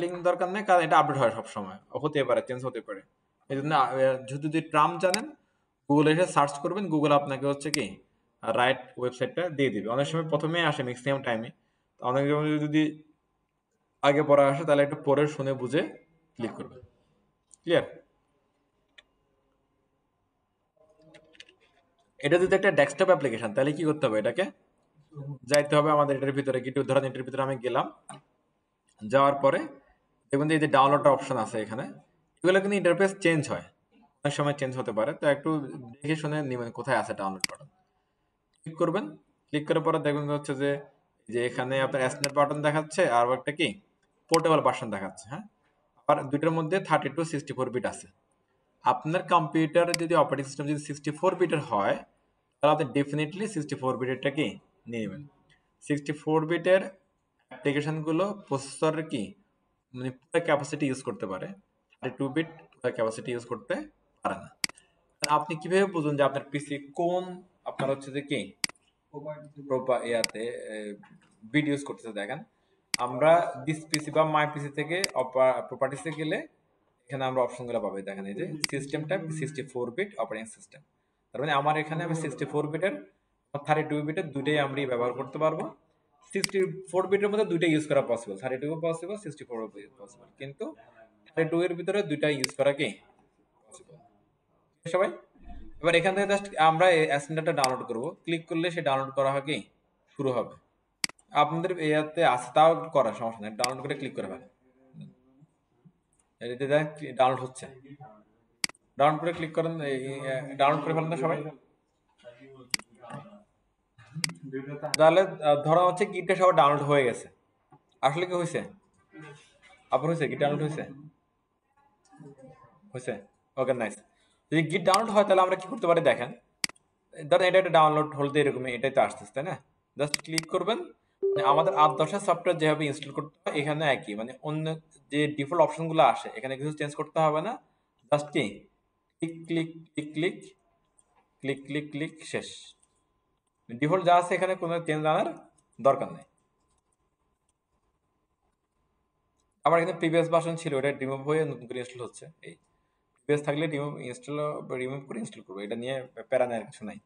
লিঙ্ক দরকার নেই কারণ এটা আপডেট হয় সবসময় হতে পারে চেঞ্জ হতে পারে এই জন্য যদি ট্রাম জানেন গুগলে এসে সার্চ করবেন গুগল আপনাকে হচ্ছে কি রাইট ওয়েবসাইটটা দিয়ে দিবে অনেক সময় প্রথমেই আসে ম্যাক্সিমাম টাইমে অনেক জন যদি আগে পরে আসে তাহলে একটু পরে শুনে বুঝে ক্লিক করবে ক্লিয়ার এটা যদি একটা ডেস্কটপ অ্যাপ্লিকেশন তাহলে কি করতে হবে এটাকে যাইতে হবে আমাদের এটার ভিতরে কিটু ধরেন এটার ভিতরে আমি গেলাম যাওয়ার পরে দেখুন যে এই যে ডাউনলোড অপশন আছে এখানে এগুলো কিন্তু ইন্টারফেস চেঞ্জ হয় অনেক সময় চেঞ্জ হতে পারে তো একটু দেখে শুনে নেবেন কোথায় আছে ডাউনলোড বাটন ক্লিক করবেন ক্লিক করার পরে দেখবেন হচ্ছে যে যে এখানে আপনার অ্যাসনেট বাটন e দেখাচ্ছে আর একটা কি পোর্টেবল বাসন দেখাচ্ছে হ্যাঁ আবার দুইটার মধ্যে thirty two sixty four bit আছে আপনার কম্পিউটার যদি অপারেটিং সিস্টেম যদি সিক্সটি ফোর বিটের হয় তাহলে আপনি ডেফিনেটলি সিক্সটি ফোর বিটেরটা কি নিয়ে নেবেন সিক্সটি ফোর বিটের অ্যাপ্লিকেশনগুলো প্রসেসরের কি মানে পুরো ক্যাপাসিটি ইউজ করতে পারে থার্টি টু বিট পুরো ক্যাপাসিটি ইউজ করতে পারে না আপনি কিভাবে বুঝুন যে আপনার পিসি কোন আপনার হচ্ছে যে কি প্রোপা ইয়াতে ইউজ করতেছে দেখেন আমরা দিস পিসি বা মাই পিসি থেকে প্রপার্টিসে গেলে এখানে আমরা অপশনগুলো পাবো দেখেন এই যে system type sixty four bit operating system তার মানে আমার এখানে আমি সিক্সটি ফোর বিটের থার্টি টু বিটের দুটোই আমরা ব্যবহার করতে পারবো সিক্সটি ফোর বিটের মধ্যে দুটোই ইউজ করা possible thirty two possible sixty four possible কিন্তু থার্টি টু এর ভিতরে দুইটা ইউজ করা কি পসিবল সবাই এবার এখান থেকে জাস্ট আমরা অ্যাসেন্ডারটা ডাউনলোড করব ক্লিক করলে সে ডাউনলোড করা হবে শুরু হবে আপনাদের এতে আছে তাও করা সমস্যা নেই ডাউনলোড করে ক্লিক করে ফেলেন এটিতে ডাউনলোড হচ্ছে ডাউনলোড করে ক্লিক করেন ডাউনলোড করে ফেলেন সবাই তাহলে ধরা হচ্ছে গিটটা সব ডাউনলোড হয়ে গেছে আসলে কি হয়েছে আপনার হয়েছে গিট ডাউনলোড হয়েছে হয়েছে ওকে নাইস যদি গিট ডাউনলোড হয় তাহলে আমরা কি করতে পারি দেখেন ধরেন এটা একটা ডাউনলোড হলতে এরকম এটাই তো আসতেছে তাই না জাস্ট ক্লিক করবেন মানে আমাদের আট দশটা সফটওয়্যার যেভাবে ইনস্টল করতে হয় এখানে একই মানে অন্য যে ডিফল্ট অপশনগুলো আসে এখানে কিছু চেঞ্জ করতে হবে না জাস্ট কি click click click click click click click শেষ ডিফল্ট যা আছে এখানে কোনো চেঞ্জ আনার দরকার নেই আমার এখানে প্রিভিয়াস ভার্সন ছিল এটা রিমুভ হয়ে নতুন করে ইনস্টল হচ্ছে এই পেজ থাকলে রিমুভ ইনস্টল রিমুভ করে ইনস্টল করবো এটা নিয়ে প্যারা নেওয়ার কিছু নাই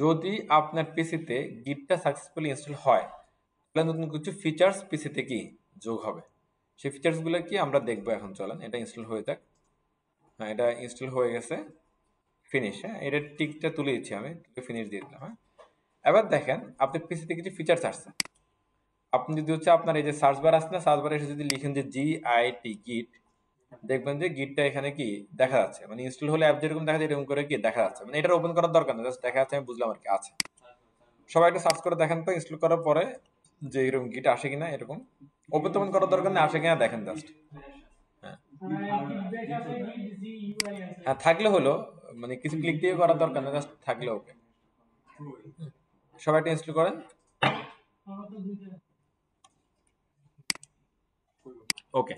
যদি আপনার পিসিতে গিটটা সাকসেসফুলি ইনস্টল হয় তাহলে নতুন কিছু ফিচার্স পিসিতে কি যোগ হবে সেই ফিচার্সগুলো কি আমরা দেখব এখন চলেন এটা ইনস্টল হয়ে যাক হ্যাঁ এটা ইনস্টল হয়ে গেছে ফিনিশ হ্যাঁ এটা টিকটা তুলে দিচ্ছি আমি ফিনিশ দিয়ে দিলাম হ্যাঁ এবার দেখেন আপনার পিসিতে কিছু ফিচার্স আসছে আপনি যদি হচ্ছে আপনার এই যে সার্চ বার আছে না সার্চ বারে এসে যদি লিখেন যে জি আই টি গিট দেখবেন যে গিটটা এখানে কি দেখা যাচ্ছে মানে ইনস্টল হলে অ্যাপ যেরকম দেখা যায় এরকম করে কি দেখা যাচ্ছে মানে এটা ওপেন করার দরকার না জাস্ট দেখা যাচ্ছে আমি বুঝলাম আর কি আছে সবাই একটা সার্চ করে দেখেন তো ইনস্টল করার পরে যে এরকম গিট আসে কিনা এরকম ওপেন তোপেন করার দরকার নেই আসে কিনা দেখেন জাস্ট হ্যাঁ।, হ্যাঁ থাকলে হলো মানে কিছু ক্লিক দিয়ে করার দরকার না জাস্ট থাকলে ওকে সবাই এটা ইনস্টল করেন ওকে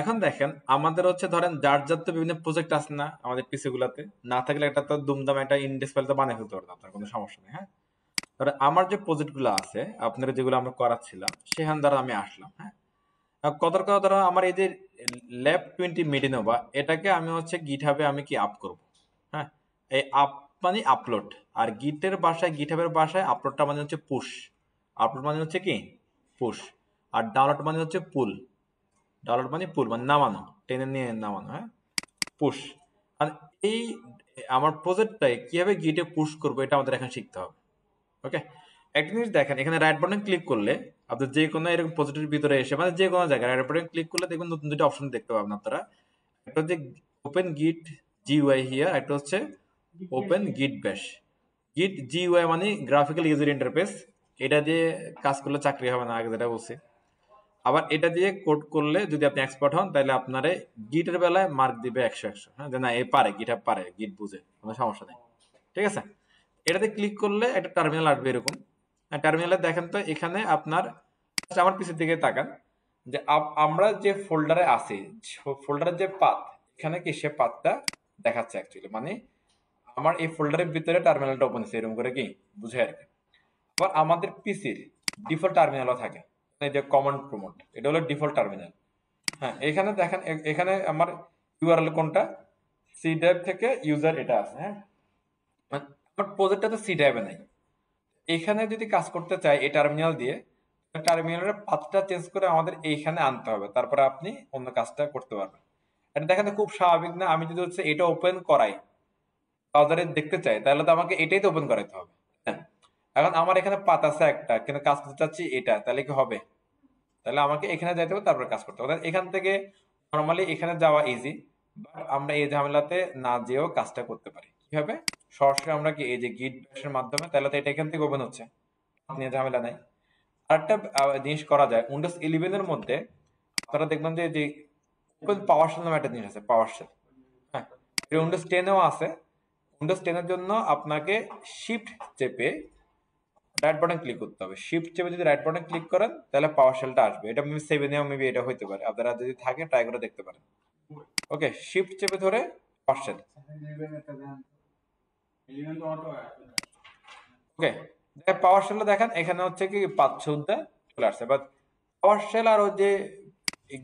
এখন দেখেন আমাদের হচ্ছে ধরেন যার যার তো বিভিন্ন প্রজেক্ট আছে না আমাদের পিসি গুলাতে না থাকলে একটা তো দুমদাম একটা ইন্ডেক্স ফাইল তো বানিয়ে ফেলতে পারতাম কোনো সমস্যা নেই হ্যাঁ ধরেন আমার যে গুলো আছে আপনারা যেগুলো আমরা করাচ্ছিলাম সেখান দ্বারা আমি আসলাম হ্যাঁ কতর কথা ধরো আমার এই যে ল্যাব টোয়েন্টি মেডিনোভা এটাকে আমি হচ্ছে গিট হাবে আমি কি আপ করব হ্যাঁ এই আপ মানে আপলোড আর গিটের বাসায় গিট হাবের বাসায় আপলোডটা মানে হচ্ছে পুশ আপলোড মানে হচ্ছে কি পুশ আর ডাউনলোড মানে হচ্ছে পুল ডাউনলোড মানে পুল মানে নামানো টেনে নিয়ে নামানো হ্যাঁ পুশ আর এই আমার প্রজেক্টটাই কিভাবে গিটে পুশ করবো এটা আমাদের এখন শিখতে হবে ওকে একটা জিনিস দেখেন এখানে রাইট বাটন ক্লিক করলে আপনার যে কোনো এরকম প্রজেক্টের ভিতরে এসে মানে যে কোনো জায়গায় রাইট বাটন ক্লিক করলে দেখবেন নতুন দুটো অপশন দেখতে পাবেন আপনারা একটা হচ্ছে ওপেন গিট জিউআই হিয়ার একটা হচ্ছে ওপেন গিট ব্যাশ গিট ওয়াই মানে গ্রাফিক্যাল ইউজার ইন্টারফেস এটা দিয়ে কাজ করলে চাকরি হবে না আগে যেটা বলছি আবার এটা দিয়ে কোড করলে যদি আপনি এক্সপার্ট হন তাহলে আপনারে গিটের বেলায় মার্ক দিবে একশো একশো হ্যাঁ যে না এ পারে গিট পারে গিট বুঝে কোনো সমস্যা নেই ঠিক আছে এটাতে ক্লিক করলে একটা টার্মিনাল আসবে এরকম টার্মিনালে হ্যাঁ, দেখেন তো এখানে আপনার আমার পিছের দিকে তাকান যে আমরা যে ফোল্ডারে আছি ফোল্ডারের যে পাত এখানে কি সে পাতটা দেখাচ্ছে অ্যাকচুয়ালি মানে আমার এই ফোল্ডারের ভিতরে টার্মিনালটা ওপেন আছে এরকম করে কি বুঝে আর কি আবার আমাদের পিসির ডিফল্ট টার্মিনালও থাকে এই যে কমান্ড প্রমোট এটা হলো ডিফল্ট টার্মিনাল হ্যাঁ এখানে দেখেন এখানে আমার ইউআরএল কোনটা সি ড্রাইভ থেকে ইউজার এটা আছে হ্যাঁ মানে আমার প্রজেক্টটা তো সি ড্রাইভে নাই এখানে যদি কাজ করতে চাই এই টার্মিনাল দিয়ে টার্মিনালের পাথটা চেঞ্জ করে আমাদের এইখানে আনতে হবে তারপরে আপনি অন্য কাজটা করতে পারবেন এটা দেখেন খুব স্বাভাবিক না আমি যদি হচ্ছে এটা ওপেন করাই ব্রাউজারে দেখতে চাই তাহলে তো আমাকে এটাই তো ওপেন করাইতে হবে এখন আমার এখানে পাত আছে একটা কিন্তু কাজ করতে চাচ্ছি এটা তাহলে কি হবে তাহলে আমাকে এখানে যাইতে হবে তারপরে কাজ করতে হবে এখান থেকে নর্মালি এখানে যাওয়া ইজি বাট আমরা এই ঝামেলাতে না যেও কাজটা করতে পারি কি হবে সরাসরি আমরা কি এই যে গিট ব্যাশের মাধ্যমে তাহলে তো এটা এখান থেকে ওপেন হচ্ছে নিয়ে ঝামেলা নাই আরেকটা জিনিস করা যায় উইন্ডোজ ইলেভেন এর মধ্যে আপনারা দেখবেন যে যে ওপেন পাওয়ার সেল নামে একটা জিনিস আছে পাওয়ার সেল হ্যাঁ উইন্ডোজ টেনেও আছে উইন্ডোজ টেনের জন্য আপনাকে শিফট চেপে রাইট বাটন ক্লিক করতে হবে শিফট চেপে যদি রাইট বাটন ক্লিক করেন তাহলে পাওয়ার শেলটা আসবে এটা মেবি সেভেনেও মেবি এটা হইতে পারে আপনারা যদি থাকে ট্রাই করে দেখতে পারেন ওকে শিফট চেপে ধরে পাওয়ার শেল ওকে পাওয়ার শেলটা দেখেন এখানে হচ্ছে কি পাঁচ চৌদ্দা চলে আসছে বাট পাওয়ার শেল আর ওই যে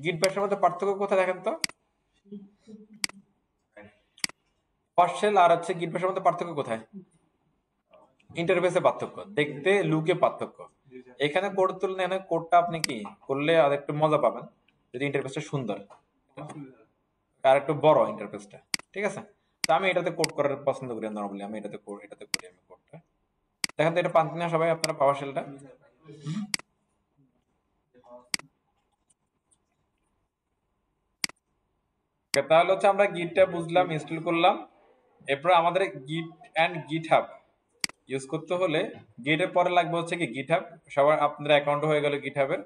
গিট ব্যাশের মধ্যে পার্থক্য কোথায় দেখেন তো পাওয়ার শেল আর হচ্ছে গিট ব্যাশের মধ্যে পার্থক্য কোথায় ইন্টারফেসে পার্থক্য দেখতে লুকে পার্থক্য এখানে কোড তুললে এখানে কোডটা আপনি কি করলে আর একটু মজা পাবেন যদি ইন্টারফেসটা সুন্দর আর একটু বড় ইন্টারফেসটা ঠিক আছে তো আমি এটাতে কোড করার পছন্দ করি নরমালি আমি এটাতে কোড এটাতে করি আমি কোডটা দেখেন তো এটা পান না সবাই আপনারা পাওয়ার শেলটা তাহলে হচ্ছে আমরা গিটটা বুঝলাম ইনস্টল করলাম এরপর আমাদের গিট অ্যান্ড গিট হাব ইউজ করতে হলে গেটের পরে লাগবে হচ্ছে কি গিটহাব সবার আপনাদের অ্যাকাউন্ট হয়ে গেল গিটহাবের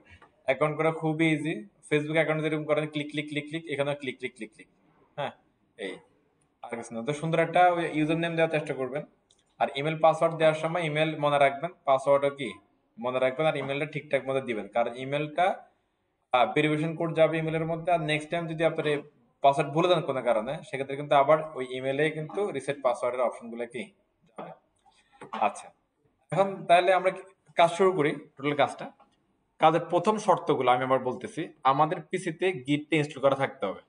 অ্যাকাউন্ট করা খুবই ইজি ফেসবুক অ্যাকাউন্ট যেরকম করেন ক্লিক ক্লিক ক্লিক ক্লিক এখানে ক্লিক ক্লিক ক্লিক ক্লিক হ্যাঁ এই আর কিছু না তো সুন্দর একটা ইউজার নেম দেওয়ার চেষ্টা করবেন আর ইমেল পাসওয়ার্ড দেওয়ার সময় ইমেল মনে রাখবেন পাসওয়ার্ডও কি মনে রাখবেন আর ইমেলটা ঠিকঠাক মতো দিবেন কারণ ইমেলটা ভেরিফিকেশন কোড যাবে ইমেলের মধ্যে আর নেক্সট টাইম যদি আপনার পাসওয়ার্ড ভুলে দেন কোনো কারণে সেক্ষেত্রে কিন্তু আবার ওই ইমেলে কিন্তু রিসেট পাসওয়ার্ডের অপশনগুলো কি আচ্ছা এখন তাহলে আমরা কাজ শুরু করি টোটাল কাজটা কাজের প্রথম শর্তগুলো আমি আবার বলতেছি আমাদের পিসিতে গিট ইনস্টল করা থাকতে হবে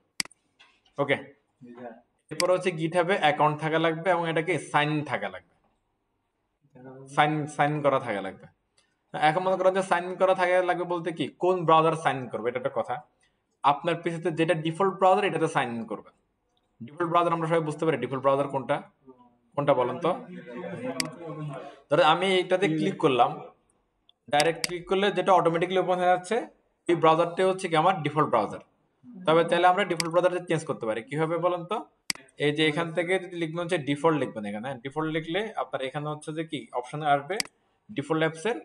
ওকে এরপর হচ্ছে গিট হবে অ্যাকাউন্ট থাকা লাগবে এবং এটাকে সাইন থাকা লাগবে সাইন সাইন করা থাকা লাগবে এখন মনে করেন যে সাইন করা থাকা লাগবে বলতে কি কোন ব্রাউজার সাইন করবে এটা একটা কথা আপনার পিসিতে যেটা ডিফল্ট ব্রাউজার এটাতে সাইন ইন করবেন ডিফল্ট ব্রাউজার আমরা সবাই বুঝতে পারি ডিফল্ট ব্রাউজার কোনটা কোনটা বলেন তো ধরো আমি এটাতে ক্লিক করলাম ডাইরেক্ট ক্লিক করলে যেটা অটোমেটিক্যালি ওপেন হয়ে যাচ্ছে এই ব্রাউজারটা হচ্ছে কি আমার ডিফল্ট ব্রাউজার তবে তাহলে আমরা ডিফল্ট ব্রাউজারটা চেঞ্জ করতে পারি কিভাবে বলেন তো এই যে এখান থেকে যদি লিখবেন হচ্ছে ডিফল্ট লিখবেন এখানে ডিফল্ট হ্যাঁ, লিখলে আপনার এখানে হচ্ছে যে কি অপশন আসবে ডিফল্ট অ্যাপসের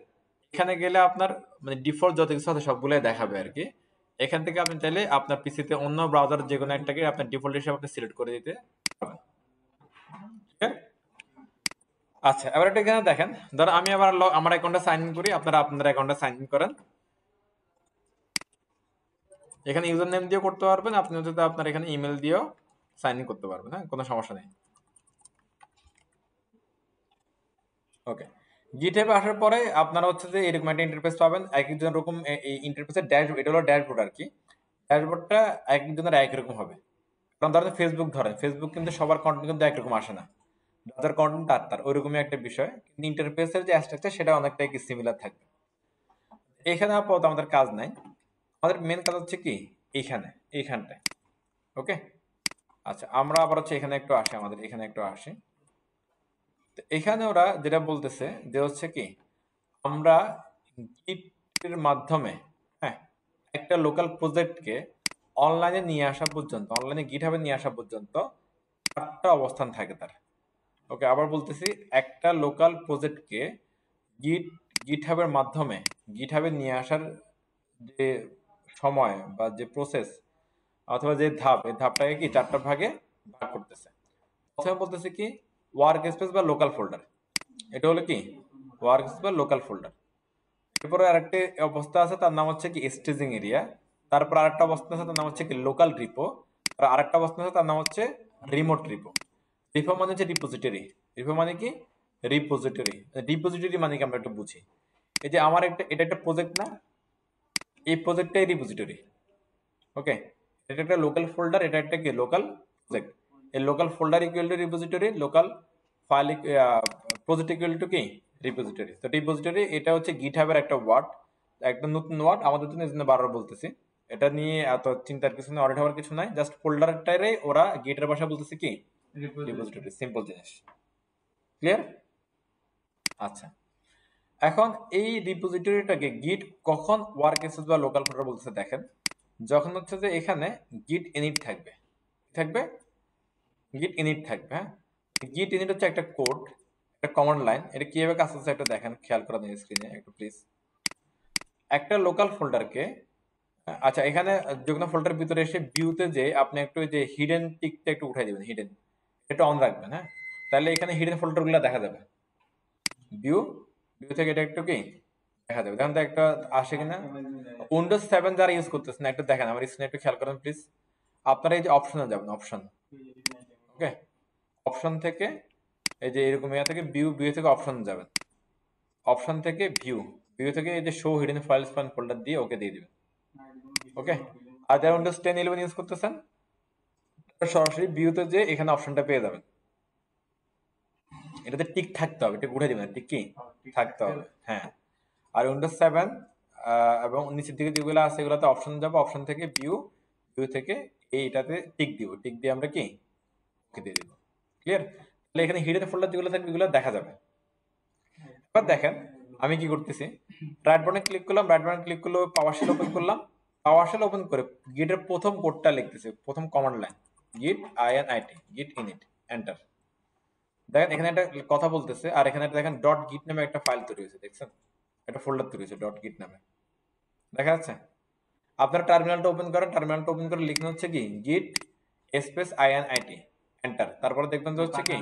এখানে গেলে আপনার মানে ডিফল্ট যত কিছু আছে সবগুলোই দেখাবে আর কি এখান থেকে আপনি চাইলে আপনার পিসিতে অন্য ব্রাউজার যে কোনো একটাকে আপনার ডিফল্ট হিসেবে আপনি সিলেক্ট করে দিতে পারবেন আচ্ছা এবার এটা এখানে দেখেন ধর আমি আবার আমার অ্যাকাউন্টে সাইন ইন করি আপনারা আপনাদের অ্যাকাউন্টে সাইন ইন করেন এখানে ইউজার নেম দিয়ে করতে পারবেন আপনি যদি আপনার এখানে ইমেল দিয়েও সাইন ইন করতে পারবেন হ্যাঁ কোনো সমস্যা নেই ওকে গিটহেবে আসার পরে আপনারা হচ্ছে যে এরকম একটা ইন্টারফেস পাবেন এক একজন রকম ইন্টারফেসের ড্যাশ এটা হলো ড্যাশবোর্ড আর কি ড্যাশবোর্ডটা এক একজনের একরকম হবে কারণ ধরেন ফেসবুক ধরেন ফেসবুক কিন্তু সবার কন্টেন্ট কিন্তু একরকম আসে না ডটার কন্টেন্ট তার ওইরকমই একটা বিষয় কিন্তু ইন্টারফেসের যে স্ট্রাকচার সেটা অনেকটাই সিমিলার থাকবে এখানে আপাতত আমাদের কাজ নাই আমাদের মেন কাজ হচ্ছে কি এইখানে এইখানটায় ওকে আচ্ছা আমরা আবার হচ্ছে এখানে একটু আসি আমাদের এখানে একটু আসি তো এখানে ওরা যেটা বলতেছে যে হচ্ছে কি আমরা গিটের মাধ্যমে হ্যাঁ একটা লোকাল প্রজেক্টকে অনলাইনে নিয়ে আসা পর্যন্ত অনলাইনে গিট হবে নিয়ে আসা পর্যন্ত চারটা অবস্থান থাকে তার ওকে আবার বলতেছি একটা লোকাল প্রজেক্টকে গিট গিট হাবের মাধ্যমে গিট হাবে নিয়ে আসার যে সময় বা যে প্রসেস অথবা যে ধাপ এই ধাপটাকে কি চারটা ভাগে ভাগ করতেছে প্রথমে বলতেছে কি ওয়ার্ক স্পেস বা লোকাল ফোল্ডার এটা হলো কি ওয়ার্ক স্পেস বা লোকাল ফোল্ডার এরপরে আরেকটি অবস্থা আছে তার নাম হচ্ছে কি স্টেজিং এরিয়া তারপর আরেকটা অবস্থা আছে তার নাম হচ্ছে কি লোকাল রিপো আর আরেকটা অবস্থা আছে তার নাম হচ্ছে রিমোট রিপো রিফার মানে হচ্ছে রিপোজিটরি রিফো মানে কি রিপোজিটরি ডিপোজিটরি মানে কি আমরা একটু বুঝি এই যে আমার একটা এটা একটা প্রজেক্ট না এই প্রজেক্টটাই রিপোজিটরি ওকে এটা একটা লোকাল ফোল্ডার এটা একটা কি লোকাল প্রজেক্ট এই local folder equal to repository local file project equal to কি রিপোজিটরি তো ডিপোজিটরি এটা হচ্ছে গিটহাবের একটা ওয়ার্ড একটা নতুন ওয়ার্ড আমাদের জন্য এই জন্য বারবার বলতেছি এটা নিয়ে এত চিন্তার কিছু নেই অডিট হওয়ার কিছু নাই জাস্ট ফোল্ডারটারে ওরা গেটের ভাষা বলতেছে কি রিপোজিটরি সিম্পল জিনিস ক্লিয়ার আচ্ছা এখন এই রিপোজিটরিটাকে গিট কখন ওয়ার্ক এসেস বা লোকাল ফোল্ডার বলতেছে দেখেন যখন হচ্ছে যে এখানে গিট ইনিট থাকবে থাকবে গিট ইনিট থাকবে হ্যাঁ গিট ইনিট হচ্ছে একটা কোড একটা কমন লাইন এটা কিভাবে কাজ আছে একটা দেখেন খেয়াল করা নেই স্ক্রিনে একটু প্লিজ একটা লোকাল ফোল্ডারকে আচ্ছা এখানে যে কোনো ফোল্ডার ভিতরে এসে ভিউতে যে আপনি একটু যে হিডেন টিকটা একটু উঠাই দেবেন হিডেন এটা অন রাখবেন হ্যাঁ তাহলে এখানে হিডেন ফোল্ডারগুলো দেখা যাবে ভিউ ভিউ থেকে এটা একটু কি দেখা যাবে দেখুন তো একটা আসে কিনা উইন্ডোজ সেভেন যারা ইউজ করতেছেন একটা দেখেন আমার স্ক্রিনে একটু খেয়াল করেন প্লিজ আপনারা এই যে অপশনে যাবেন অপশন ওকে অপশন থেকে এই যে এরকম ইয়া থেকে ভিউ ভিউ থেকে অপশন যাবেন অপশন থেকে ভিউ ভিউ থেকে এই যে শো হিডেন ফাইলস ফান ফোল্ডার দিয়ে ওকে দিয়ে দিবেন ওকে আর যারা উইন্ডোজ টেন ইলেভেন ইউজ করতেছেন সরাসরি ভিউতে যে এখানে অপশনটা পেয়ে যাবেন এটাতে টিক থাকতে হবে এটা উঠে দিবেন ঠিক কি থাকতে হবে হ্যাঁ আর উইন্ডোজ সেভেন এবং নিচের দিকে যেগুলো আছে এগুলোতে অপশন যাবো অপশন থেকে ভিউ ভিউ থেকে এইটাতে টিক দিব টিক দিয়ে আমরা কি ওকে দিয়ে দিব ক্লিয়ার তাহলে এখানে হিডেন ফোল্ডার যেগুলো থাকবে এগুলো দেখা যাবে এবার দেখেন আমি কি করতেছি রাইট বাটনে ক্লিক করলাম রাইট বাটনে ক্লিক করলে পাওয়ার শেল ওপেন করলাম পাওয়ার শেল ওপেন করে গেটের প্রথম কোডটা লিখতেছে প্রথম কমান্ড লাইন গিট আইএনআইটি গিট ইনিট এন্টার দেখেন এখানে একটা কথা বলতেছে আর এখানে দেখেন ডট গিট নামে একটা ফাইল তৈরি হয়েছে দেখছেন একটা ফোল্ডার তৈরি হয়েছে ডট গিট নামে দেখা যাচ্ছে আপনার টার্মিনালটা ওপেন করেন টার্মিনালটা ওপেন করে লিখতে হচ্ছে কি গিট স্পেস টি এন্টার তারপরে দেখবেন যে হচ্ছে কি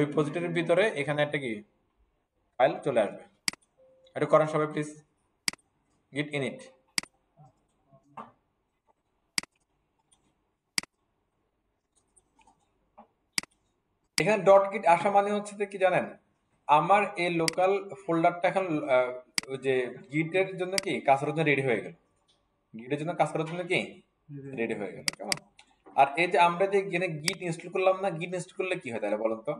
ওই পজিটিভের ভিতরে এখানে একটা কি ফাইল চলে আসবে এটা করেন সবাই প্লিজ গিট ইনিট এখানে ডট গিট আসা মানে হচ্ছে যে কি জানেন আমার এই লোকাল ফোল্ডারটা এখন যে গিটের জন্য কি কাজ করার জন্য রেডি হয়ে গেল গিটের জন্য কাজ করার জন্য কি রেডি হয়ে গেল কেমন আর এই যে আমরা যে এখানে গিট ইনস্টল করলাম না গিট ইনস্টল করলে কি হয় তাহলে বলুন তো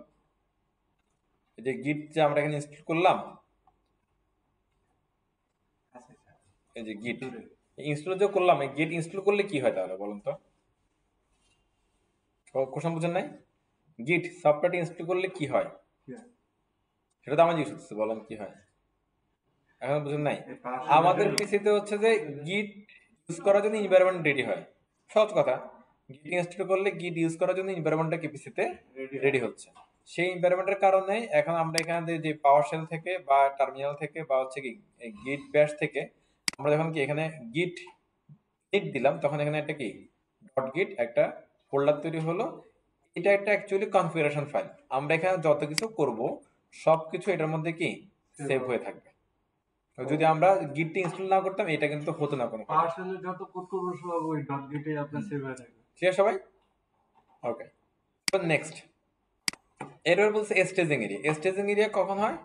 এই যে গিট যে আমরা এখানে ইনস্টল করলাম আচ্ছা, আচ্ছা। এই যে গিট ইনস্টল যে করলাম এই গিট ইনস্টল করলে কি হয় তাহলে বলুন তো কোশ্চেন বুঝেন নাই গিট সফটওয়্যারটি ইনস্টল করলে কি হয় সেটা তো আমার জিজ্ঞেস করতেছে বলেন কি হয় এখন বুঝুন নাই আমাদের পিসিতে হচ্ছে যে গিট ইউজ করার জন্য এনভায়রনমেন্ট রেডি হয় সহজ কথা গিট ইনস্টল করলে গিট ইউজ করার জন্য এনভায়রনমেন্টটা কি পিসিতে রেডি হচ্ছে সেই এনভায়রনমেন্টের কারণে এখন আমরা এখানে যে পাওয়ার শেল থেকে বা টার্মিনাল থেকে বা হচ্ছে কি গিট ব্যাশ থেকে আমরা যখন কি এখানে গিট গিট দিলাম তখন এখানে একটা কি ডট গিট একটা ফোল্ডার তৈরি হলো এটা একটা অ্যাকচুয়ালি কনফিগারেশন ফাইল আমরা এখানে যত কিছু করব সব কিছু এটার মধ্যে কি সেভ হয়ে থাকবে যদি আমরা গিটটি ইনস্টল না করতাম এটা কিন্তু হতো না কোনো পার্সোনাল যত কোড করব সব ওই ডট গিটে আপনার সেভ হয়ে থাকবে ঠিক আছে সবাই ওকে তো নেক্সট এরর বলছে স্টেজিং এরিয়া স্টেজিং এরিয়া কখন হয়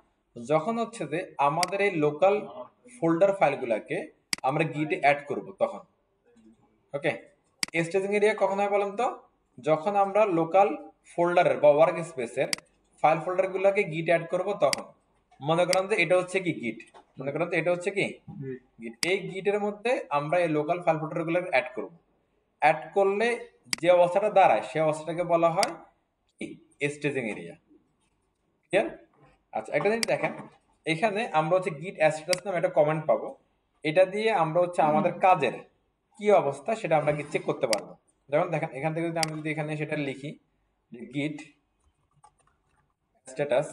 যখন হচ্ছে যে আমাদের এই লোকাল ফোল্ডার ফাইলগুলোকে আমরা গিটে অ্যাড করব তখন ওকে স্টেজিং এরিয়া কখন হয় বলেন তো যখন আমরা লোকাল ফোল্ডারের বা ওয়ার্ক স্পেসের ফাইল ফোল্ডারগুলোকে গিট অ্যাড করব তখন মনে করেন যে এটা হচ্ছে কি গিট মনে করেন যে এটা হচ্ছে কি গিট এই গিটের মধ্যে আমরা এই লোকাল ফাইল ফোল্ডারগুলো অ্যাড করব অ্যাড করলে যে অবস্থাটা দাঁড়ায় সে অবস্থাটাকে বলা হয় স্টেজিং এরিয়া ক্লিয়ার আচ্ছা একটা জিনিস দেখেন এখানে আমরা হচ্ছে গিট অ্যাস্টেটাস নামে একটা কমেন্ট পাবো এটা দিয়ে আমরা হচ্ছে আমাদের কাজের কি অবস্থা সেটা আমরা কি চেক করতে পারবো দেখুন দেখেন এখান থেকে যদি আমি যদি এখানে সেটা লিখি গিট স্ট্যাটাস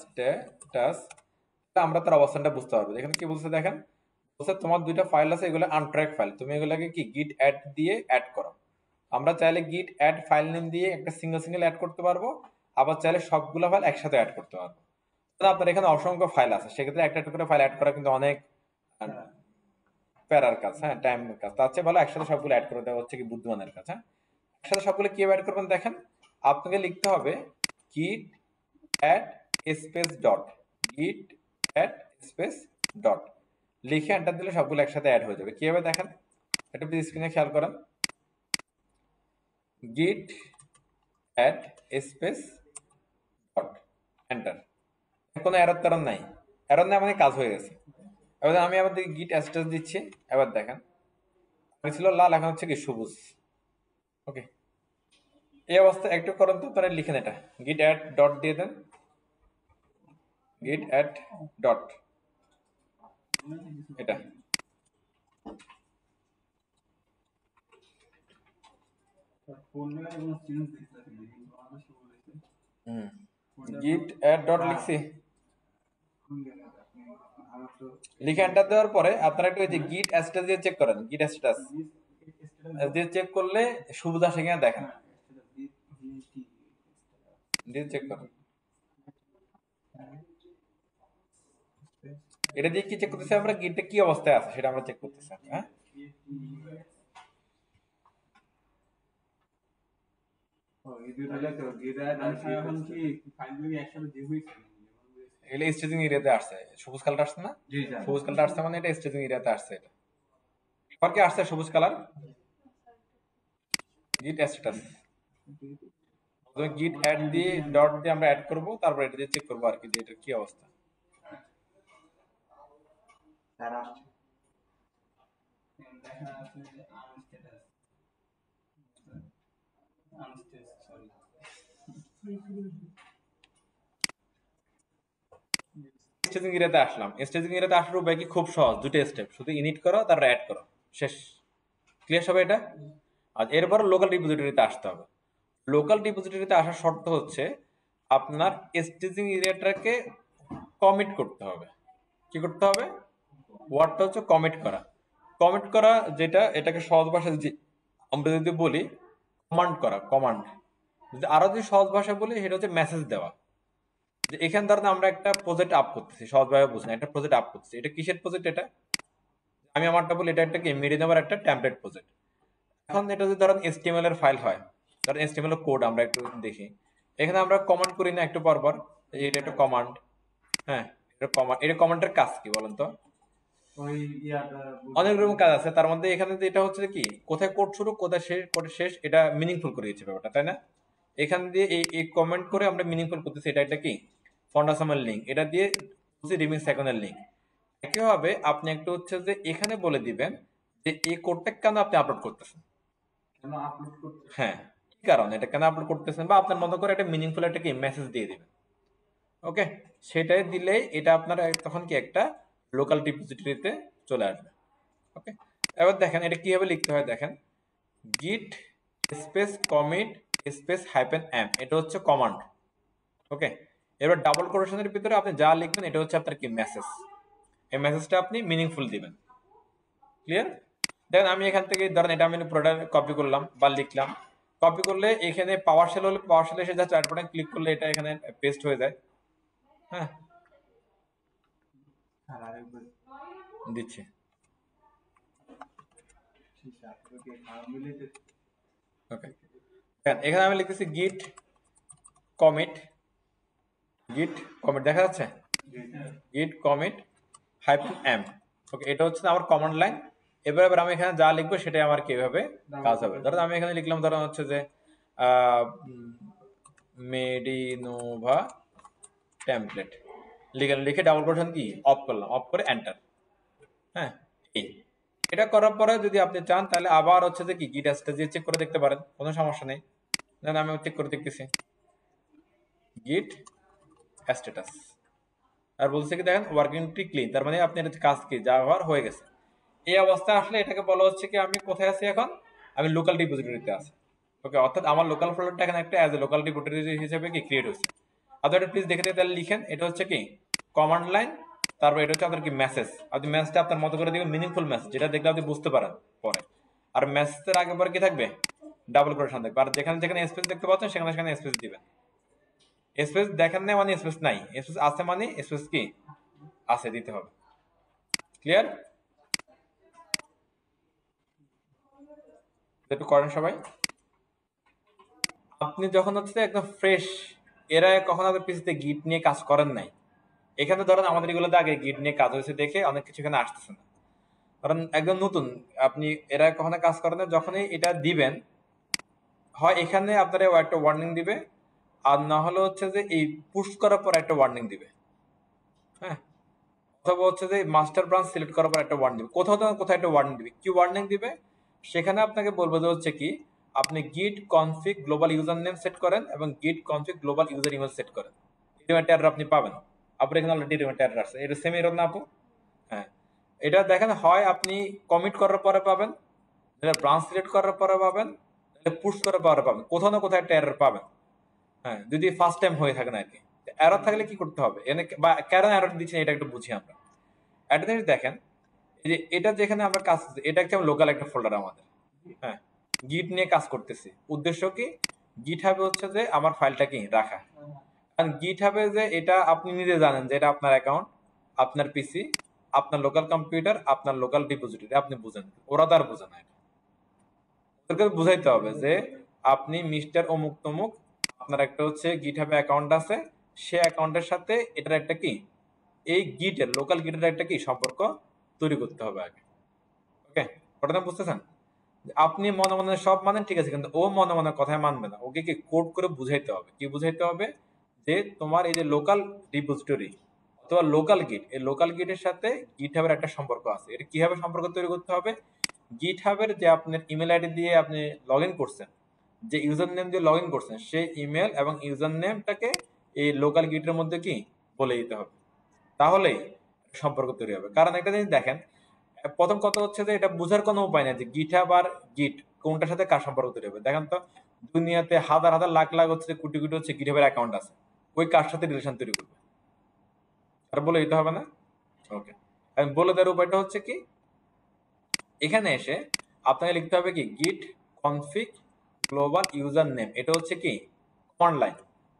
স্ট্যাটাস আমরা তার অবস্থানটা বুঝতে পারবো এখানে কি বলছে দেখেন বলছে তোমার দুইটা ফাইল আছে এগুলো আনট্র্যাক ফাইল তুমি এগুলোকে কি গিট অ্যাড দিয়ে অ্যাড করো আমরা চাইলে গিট অ্যাড ফাইল নেম দিয়ে একটা সিঙ্গেল সিঙ্গেল অ্যাড করতে পারবো আবার চাইলে সবগুলো ফাইল একসাথে অ্যাড করতে পারবো আপনার এখানে অসংখ্য ফাইল আছে সেক্ষেত্রে একটা একটা করে ফাইল অ্যাড করা কিন্তু অনেক প্যারার কাজ হ্যাঁ টাইমের কাজ তার চেয়ে ভালো একসাথে সবগুলো অ্যাড করে দেওয়া হচ্ছে কি বুদ্ধিমানের কাজ হ্যাঁ একসাথে সবগুলো কি অ্যাড করবেন দেখেন আপনাকে লিখতে হবে git add space dot git add space dot লিখে এন্টার দিলে সবগুলো একসাথে অ্যাড হয়ে যাবে কি হবে দেখেন একটু প্লিজ স্ক্রিনে খেয়াল করেন git add space dot enter কোনো এরর তেরর নাই এরর নাই মানে কাজ হয়ে গেছে এবার আমি আবার দেখি গিট অ্যাস্টাস দিচ্ছি এবার দেখেন মানে ছিল লাল এখন হচ্ছে কি সবুজ ওকে এই অবস্থা একটু করেন তো তারা লিখেন এটা গিট অ্যাট ডট দিয়ে দেন গিট অ্যাট ডট এটা গিট অ্যাট ডট লিখছি হ্যাঁ। লিখে এন্টার দেওয়ার পরে আপনারা একটু যে গিট স্ট্যাটাস দিয়ে চেক করেন গিট স্ট্যাটাস দিয়ে চেক করলে সুবিধা সেখানে দেখেন দিয়ে চেক করেন এটা দিয়ে কি চেক করতেছি আমরা গিট কি অবস্থায় আছে সেটা আমরা চেক করতেছি হ্যাঁ ও এই দুটো লেখো গিট আর ফাইল আচ্ছা, গুলি একসাথে দিয়ে হয়েছে এটা স্ট্রেচিং এরিয়াতে আসছে সবুজ কালার আসছে না সবুজ কালার আসছে মানে এটা স্ট্রেচিং এরিয়াতে আসছে এটা এবার কি আসছে সবুজ কালার গিট স্ট্যাটাস প্রথমে গিট অ্যাড দিয়ে ডট দিয়ে আমরা অ্যাড করব তারপর এটা দিয়ে চেক করব আর কি যে এটা কি অবস্থা সরি স্টেজিং এরিয়াতে আসলাম স্টেজিং এরিয়াতে আসার উপায় কি খুব সহজ দুটো স্টেপ শুধু ইনিট করো তারপর অ্যাড করো শেষ ক্লিয়ার হবে এটা আর এরপর লোকাল ডিপোজিটরিতে আসতে হবে লোকাল ডিপোজিটরিতে আসার শর্ত হচ্ছে আপনার স্টেজিং এরিয়াটাকে কমিট করতে হবে কি করতে হবে ওয়ার্ডটা হচ্ছে কমিট করা কমিট করা যেটা এটাকে সহজ ভাষা যদি আমরা যদি বলি কমান্ড করা কমান্ড যদি আরো যদি সহজ ভাষায় বলি সেটা হচ্ছে মেসেজ দেওয়া যে এখানে ধরেন আমরা একটা প্রজেক্ট আপ করতেছি সহজভাবে বুঝুন একটা প্রজেক্ট আপ করতেছি এটা কিসের প্রজেক্ট এটা আমি আমারটা বলি এটা একটা মেরে নেওয়ার একটা ট্যাম্পলেট প্রজেক্ট এখন এটা যদি ধরেন এসটিএমএল এর ফাইল হয় ধরেন এসটিএমএল এর কোড আমরা একটু দেখি এখানে আমরা কমান্ড করি না একটু পরপর এটা একটা কমান্ড হ্যাঁ এটা কমান্ড এটা কমান্ডের কাজ কি বলেন তো অনেক রকম কাজ আছে তার মধ্যে এখানে এটা হচ্ছে কি কোথায় কোড শুরু কোথায় শেষ কোড শেষ এটা মিনিংফুল করে দিচ্ছে ব্যাপারটা তাই না এখান দিয়ে এই কমেন্ট করে আমরা মিনিংফুল করতেছি এটা এটা কি ফন্ডাসামের লিঙ্ক এটা দিয়ে রিমিক্স সেকেন্ডের লিঙ্ক একইভাবে আপনি একটু হচ্ছে যে এখানে বলে দিবেন যে এই কোডটা কেন আপনি আপলোড করতেছেন হ্যাঁ কি কারণে এটা কেন আপলোড করতেছেন বা আপনার মতো করে একটা মিনিংফুল একটা কি মেসেজ দিয়ে দেবেন ওকে সেটাই দিলেই এটা আপনার তখন কি একটা লোকাল ডিপোজিটরিতে চলে আসবে ওকে এবার দেখেন এটা কিভাবে লিখতে হয় দেখেন git space commit space hyphen m এটা হচ্ছে কমান্ড ওকে এবার ডাবল কোটেশনের ভিতরে আপনি যা লিখবেন এটা হচ্ছে আপনার কি মেসেজ এই মেসেজটা আপনি মিনিংফুল দিবেন ক্লিয়ার দেখেন আমি এখান থেকে ধরেন এটা আমি প্রোডাক্ট কপি করলাম বা লিখলাম কপি করলে এখানে পাওয়ার সেল হলে পাওয়ার সেলে এসে চার্ট বোর্ডে ক্লিক করলে এটা এখানে পেস্ট হয়ে যায় হ্যাঁ দিচ্ছি ওকে এখানে আমি লিখতেছি গিট কমিট গিট কমিট দেখা যাচ্ছে গিট কমিট হাইফেন এম ওকে এটা হচ্ছে আমার কমান্ড লাইন এবার এবার আমি এখানে যা লিখবো সেটাই আমার কিভাবে কাজ হবে ধরো আমি এখানে লিখলাম ধরো হচ্ছে যে মেডিনোভা টেমপ্লেট লিখে লিখে ডাবল কোটেশন কি অফ করলাম অফ করে এন্টার হ্যাঁ এই এটা করার পরে যদি আপনি চান তাহলে আবার হচ্ছে যে কি গিট দিয়ে চেক করে দেখতে পারেন কোনো সমস্যা নেই দেন আমি চেক করে দেখতেছি গিট স্ট্যাটাস আর বলছে কি দেখেন ওয়ার্কিং ট্রি ক্লিন তার মানে আপনি এটা কাজ কি যা হওয়ার হয়ে গেছে এই অবস্থায় আসলে এটাকে বলা হচ্ছে কি আমি কোথায় আছি এখন আমি লোকাল ডিপোজিটরিতে আছি ওকে অর্থাৎ আমার লোকাল ফোল্ডারটা এখানে একটা অ্যাজ এ লোকাল ডিপোজিটরি হিসেবে কি ক্রিয়েট হয়েছে আচ্ছা, এটা প্লিজ দেখে তাহলে লিখেন এটা হচ্ছে কি কমান্ড লাইন তারপর এটা হচ্ছে আপনার কি মেসেজ আপনি মেসেজটা আপনার মতো করে দেখবেন মিনিংফুল মেসেজ যেটা দেখলে আপনি বুঝতে পারেন পরে আর মেসেজের আগে পরে কি থাকবে ডাবল কোটেশন থাকবে আর যেখানে যেখানে স্পেস দেখতে পাচ্ছেন সেখানে সেখানে স্পেস দিবেন স্পেস দেখেন না মানে স্পেস নাই স্পেস আছে মানে স্পেস কি আছে দিতে হবে ক্লিয়ার একটু করেন সবাই আপনি যখন হচ্ছে একদম ফ্রেশ এরা কখনো আপনার পিসিতে গিট নিয়ে কাজ করেন নাই এখানে ধরেন আমাদের এগুলোতে আগে গিট নিয়ে কাজ হয়েছে দেখে অনেক কিছু এখানে আসতেছে না কারণ একদম নতুন আপনি এরা কখনো কাজ করেন না যখনই এটা দিবেন হয় এখানে আপনারা একটা ওয়ার্নিং দিবে আর না হলে হচ্ছে যে এই পুশ করার পর একটা ওয়ার্নিং দিবে হ্যাঁ অথবা হচ্ছে যে মাস্টার ব্রাঞ্চ সিলেক্ট করার পর একটা ওয়ার্নিং দিবে কোথাও তো কোথাও একটা ওয়ার্নিং দিবে কি ওয়ার্নিং দিবে সেখানে আপনাকে বলবো যে হচ্ছে কি আপনি git config global user name set করেন এবং git config global user email set করেন রিমেন্ট এরর আপনি পাবেন আপনার এখানে অলরেডি রিমেন্ট এরর আছে এটা সেম এরর না আপু হ্যাঁ এটা দেখেন হয় আপনি কমিট করার পরে পাবেন ব্রাঞ্চ সিলেক্ট করার পরে পাবেন পুশ মানে করে পাওয়ার পাবেন কোথাও না পাবেন হ্যাঁ যদি ফার্স্ট টাইম হয়ে আর কি এরর থাকলে কি করতে হবে এনে বা কেন এরর দিচ্ছেন এটা একটু বুঝি আমরা দেখেন যে এটা যেখানে আমরা কাজ এটা একটা লোকাল একটা ফোল্ডার আমাদের হ্যাঁ গিট নিয়ে কাজ করতেছি উদ্দেশ্য কি গিট হবে হচ্ছে যে আমার ফাইলটা কি রাখা কারণ গিট হবে যে এটা আপনি নিজে জানেন যে এটা আপনার অ্যাকাউন্ট আপনার পিসি আপনার লোকাল কম্পিউটার আপনার লোকাল ডিপোজিটরি আপনি বুঝেন ওরা তার বোঝে না ওদেরকে বুঝাইতে হবে যে আপনি মিস্টার অমুক তমুক আপনার একটা হচ্ছে গিট হাবে অ্যাকাউন্ট আছে সে অ্যাকাউন্টের সাথে এটার একটা কি এই গিটের লোকাল গিটের একটা কি সম্পর্ক তৈরি করতে হবে আগে ওকে ঘটনা বুঝতেছেন আপনি মনে মনে সব মানেন ঠিক আছে কিন্তু ও মনে মনে কথায় মানবে না ওকে কি কোড করে বুঝাইতে হবে কি বুঝাইতে হবে যে তোমার এই যে লোকাল ডিপোজিটরি অথবা লোকাল গিট এই লোকাল গিটের সাথে গিট হাবের একটা সম্পর্ক আছে এটা কিভাবে সম্পর্ক তৈরি করতে হবে গিট হাবের যে আপনার ইমেল আইডি দিয়ে আপনি লগ ইন করছেন যে ইউজার নেম দিয়ে লগ ইন করছেন সেই ইমেল এবং ইউজার নেমটাকে এই লোকাল গিটের মধ্যে কি বলে দিতে হবে তাহলেই সম্পর্ক তৈরি হবে কারণ একটা জিনিস দেখেন প্রথম কথা হচ্ছে যে এটা বোঝার কোনো উপায় নেই যে গিট হাব আর গিট কোনটার সাথে কার সম্পর্ক তৈরি হবে দেখেন তো দুনিয়াতে হাজার হাজার লাখ লাখ হচ্ছে কোটি কোটি হচ্ছে গিট হাবের অ্যাকাউন্ট আছে ওই কার সাথে রিলেশন তৈরি করবে আর বলে দিতে হবে না ওকে বলে দেওয়ার উপায়টা হচ্ছে কি এখানে এসে আপনাকে লিখতে হবে কি গিট কনফিক গ্লোবাল ইউজার নেম এটা হচ্ছে কি অনলাইন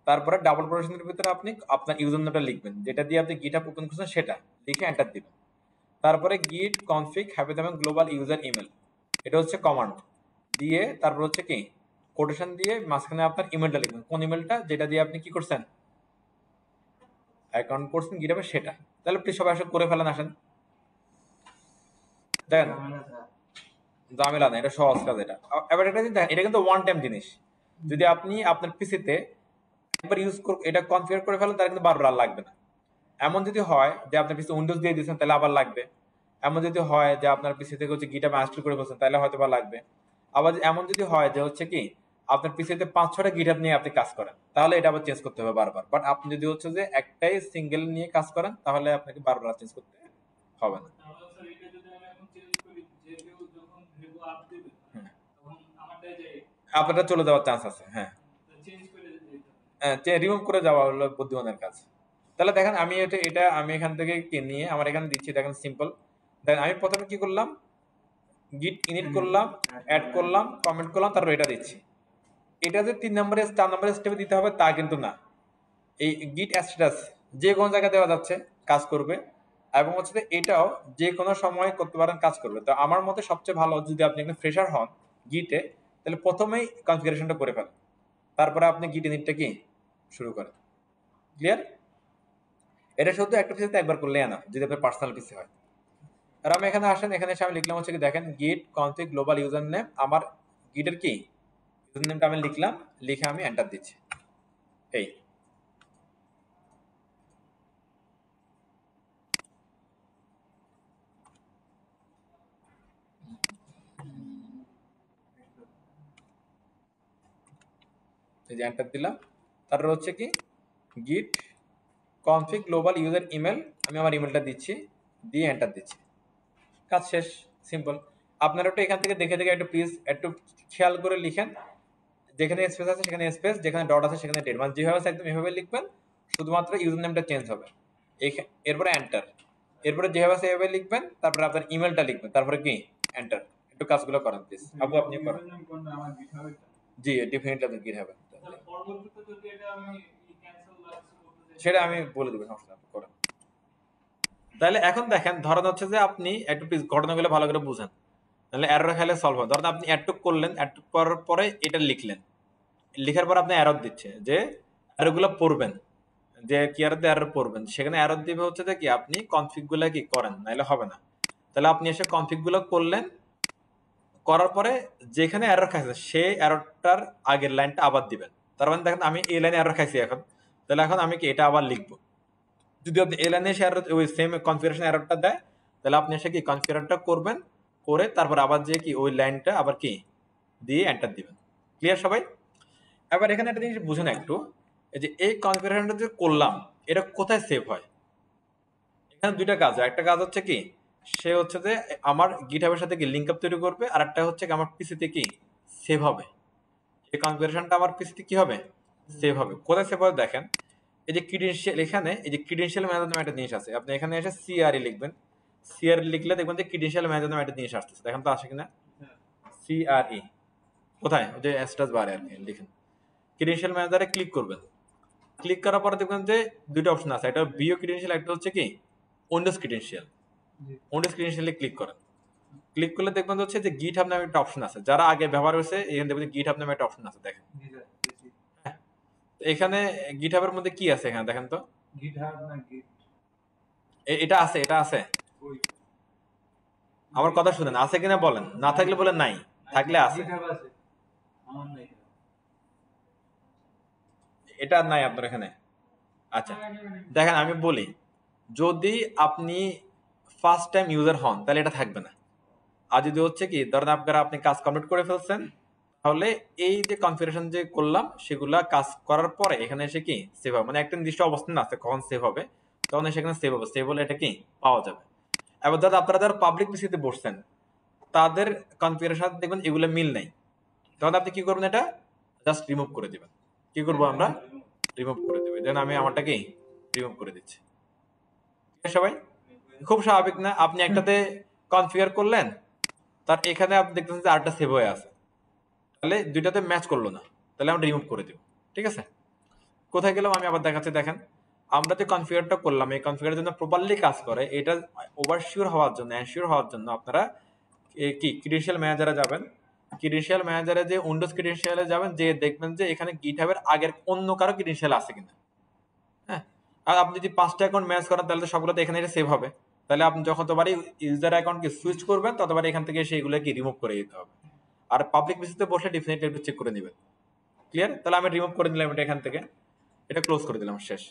তারপরে ডাবল প্রোটেশনের ভিতরে আপনি আপনার ইউজার নেমটা লিখবেন যেটা দিয়ে আপনি গিট আপ ওপেন করছেন সেটা লিখে এন্টার দিবেন তারপরে গিট কনফিক হ্যাপি দেবেন গ্লোবাল ইউজার ইমেল এটা হচ্ছে কমান্ড দিয়ে তারপর হচ্ছে কি কোটেশন দিয়ে মাঝখানে আপনার ইমেলটা লিখবেন কোন ইমেলটা যেটা দিয়ে আপনি কি করছেন অ্যাকাউন্ট করছেন গিট আপে সেটা তাহলে প্লিজ সবাই আসুন করে ফেলেন আসেন দেখেন জামেলা না এটা সহজ কাজ এটা এবার এটা জিনিস দেখেন এটা কিন্তু ওয়ান টাইম জিনিস যদি আপনি আপনার পিসিতে একবার ইউজ এটা কনফিগার করে ফেলেন তাহলে কিন্তু বারবার আর লাগবে না এমন যদি হয় যে আপনার পিসি উইন্ডোজ দিয়ে দিয়েছেন তাহলে আবার লাগবে এমন যদি হয় যে আপনার পিসি থেকে হচ্ছে গিটা মাস্টার করে বসেন তাহলে হয়তো বা লাগবে আবার এমন যদি হয় যে হচ্ছে কি আপনার পিসিতে পাঁচ ছটা গিটার নিয়ে আপনি কাজ করেন তাহলে এটা আবার চেঞ্জ করতে হবে বারবার বাট আপনি যদি হচ্ছে যে একটাই সিঙ্গেল নিয়ে কাজ করেন তাহলে আপনাকে বারবার চেঞ্জ করতে হবে না আপনারা চলে যাওয়ার চান্স আছে হ্যাঁ হ্যাঁ রিমুভ করে যাওয়া হলো বুদ্ধিমানের কাজ তাহলে দেখেন আমি এটা এটা আমি এখান থেকে নিয়ে আমার এখানে দিচ্ছি দেখেন সিম্পল দেখেন আমি প্রথমে কি করলাম গিট ইনিট করলাম অ্যাড করলাম কমেন্ট করলাম তারপর এটা দিচ্ছি এটা যে তিন নম্বরে চার নম্বরে স্টেপে দিতে হবে তা কিন্তু না এই গিট স্ট্যাটাস যে কোনো জায়গায় দেওয়া যাচ্ছে কাজ করবে এবং হচ্ছে এটাও যে কোনো সময় করতে পারেন কাজ করবে তো আমার মতে সবচেয়ে ভালো যদি আপনি এখানে ফ্রেশার হন গিটে তাহলে প্রথমেই কনফিগারেশনটা করে ফেলেন তারপরে আপনি গিট ইনিটটা কি শুরু করেন ক্লিয়ার এটা শুধু একটা পিসিতে একবার করলে না যদি আপনার পার্সোনাল পিসি হয় আর আমি এখানে আসেন এখানে এসে আমি লিখলাম হচ্ছে কি দেখেন গিট কনফিগ গ্লোবাল ইউজার নেম আমার গিটের কি ইউজার নেমটা আমি লিখলাম লিখে আমি এন্টার দিচ্ছি এই এই যে এন্টার দিলাম তারপর হচ্ছে কি গিট কনফিক গ্লোবাল ইউজার ইমেল আমি আমার ইমেলটা দিচ্ছি দিয়ে এন্টার দিচ্ছি কাজ শেষ সিম্পল আপনারা একটু এখান থেকে দেখে দেখে একটু প্লিজ একটু খেয়াল করে লিখেন যেখানে স্পেস আছে সেখানে স্পেস যেখানে ডট আছে সেখানে ডেট মানে যেভাবে একদম এভাবে লিখবেন শুধুমাত্র ইউজার নেমটা চেঞ্জ হবে এরপরে এন্টার এরপরে যেভাবে আছে এভাবে লিখবেন তারপরে আপনার ইমেলটা লিখবেন তারপরে কি এন্টার একটু কাজগুলো করেন প্লিজ আপু আপনি করেন জি ডেফিনেটলি আপনি গিট হবে সেটা আমি বলে দেবো সমস্যা করেন তাহলে এখন দেখেন ধরেন হচ্ছে যে আপনি একটু ঘটনাগুলো ভালো করে বুঝেন তাহলে খেলে সলভ হয় ধরেন আপনি অ্যাডটুক করলেন অ্যাডটুক করার পরে এটা লিখলেন লিখার পর আপনি অ্যারোর দিচ্ছে যে অ্যারোগুলো পড়বেন যে কিয়ারতে অ্যারোর পড়বেন সেখানে অ্যারোর দিবে হচ্ছে যে কি আপনি কনফিকগুলো কি করেন নাহলে হবে না তাহলে আপনি এসে কনফিকগুলো করলেন করার পরে যেখানে অ্যারোর খাইছে সেই অ্যারোটার আগের লাইনটা আবার দিবেন তার মানে দেখেন আমি এই লাইনে অ্যারোর খাইছি এখন তাহলে এখন আমি কি এটা আবার লিখবো যদি আপনি এই লাইনে এসে ওই সেম কনফিগারেশন অ্যারোটা দেয় তাহলে আপনি এসে কি কনফিগারেশনটা করবেন করে তারপর আবার যে কি ওই লাইনটা আবার কি দিয়ে এন্টার দিবেন ক্লিয়ার সবাই এবার এখানে একটা জিনিস বুঝে না একটু যে এই কনফিগারেশনটা যে করলাম এটা কোথায় সেভ হয় এখানে দুইটা কাজ একটা কাজ হচ্ছে কি সে হচ্ছে যে আমার গিটহাবের সাথে কি লিঙ্ক আপ তৈরি করবে আর একটা হচ্ছে আমার পিসিতে কি সেভ হবে এই কনফিগারেশনটা আমার পিসিতে কি হবে সেভ হবে কোথায় সেভ হবে দেখেন এই যে ক্রিডেনশিয়াল এখানে এই যে ক্রিডেনশিয়াল ম্যানেজার নামে একটা জিনিস আছে আপনি এখানে এসে সিআরই লিখবেন সিআরই লিখলে দেখবেন যে ক্রিডেনশিয়াল ম্যানেজার নামে একটা জিনিস আসতেছে দেখেন তো আসে কিনা সিআরই কোথায় ওই যে অ্যাস্টাস বারে আর কি লিখেন ক্রিডেনশিয়াল ম্যানেজারে ক্লিক করবেন ক্লিক করার পরে দেখবেন যে দুইটা অপশন আছে একটা বিও ক্রিডেনশিয়াল একটা হচ্ছে কি উইন্ডোজ ক্রিডেনশিয়াল ওন্ড ক্রিডেনশিয়ালে ক্লিক করেন ক্লিক করলে দেখবেন হচ্ছে যে গিট হাব নামে একটা অপশন আছে যারা আগে ব্যবহার হয়েছে এখানে দেখবেন গিট হাব নামে একটা অপশন আছে দেখেন এখানে গিট হাবের মধ্যে কি আছে এখানে দেখেন তো গিট হাব না গিট এটা আছে এটা আছে আমার কথা শুনেন আছে কিনা বলেন না থাকলে বলেন নাই থাকলে আছে এটা নাই আপনার এখানে আচ্ছা দেখেন আমি বলি যদি আপনি ফার্স্ট টাইম ইউজার হন তাহলে এটা থাকবে না আর যদি হচ্ছে কি ধরেন আপনারা আপনি কাজ কমপ্লিট করে ফেলছেন তাহলে এই যে কনফিগারেশন যে করলাম সেগুলা কাজ করার পরে এখানে এসে কি সেভ হবে মানে একটা নির্দিষ্ট অবস্থান আছে কখন সেভ হবে তখন সেখানে সেভ হবে সেভ হলে এটা কি পাওয়া যাবে এবার দাদা আপনারা ধর পাবলিক পিসিতে বসছেন তাদের কনফিগারেশন দেখবেন এগুলো মিল নাই তখন আপনি কি করবেন এটা জাস্ট রিমুভ করে দেবেন কি করব আমরা রিমুভ করে দেবে দেন আমি আমারটাকে রিমুভ করে দিচ্ছি সবাই খুব স্বাভাবিক না আপনি একটাতে কনফিগার করলেন তার এখানে আপনি দেখতেছেন যে আটটা সেভ হয়ে আছে তাহলে দুইটাতে ম্যাচ করলো না তাহলে আমরা রিমুভ করে দেব ঠিক আছে কোথায় গেলাম আমি আবার দেখাচ্ছি দেখেন আমরা যে কনফিগারটা করলাম এই কনফিগারের জন্য প্রপারলি কাজ করে এটা ওভারশিওর হওয়ার জন্য অ্যানশিওর হওয়ার জন্য আপনারা কি ক্রিডেন্সিয়াল ম্যানেজারে যাবেন ক্রিডেন্সিয়াল ম্যানেজারে যে উইন্ডোজ ক্রিডেন্সিয়ালে যাবেন যে দেখবেন যে এখানে গিটহাবের আগের অন্য কারো ক্রিডেন্সিয়াল আছে কিনা হ্যাঁ আর আপনি যদি পাঁচটা অ্যাকাউন্ট ম্যানেজ করেন তাহলে তো সবগুলোতে এখানে এটা সেভ হবে তাহলে আপনি এই ইউজার অ্যাকাউন্টকে সুইচ করবেন ততবার এখান থেকে সেইগুলোকে রিমুভ করে দিতে হবে আর পাবলিক বেসিসে বসে ডিফিনেটলি একটু চেক করে নেবেন ক্লিয়ার তাহলে আমি রিমুভ করে দিলাম এটা এখান থেকে এটা ক্লোজ করে দিলাম শেষ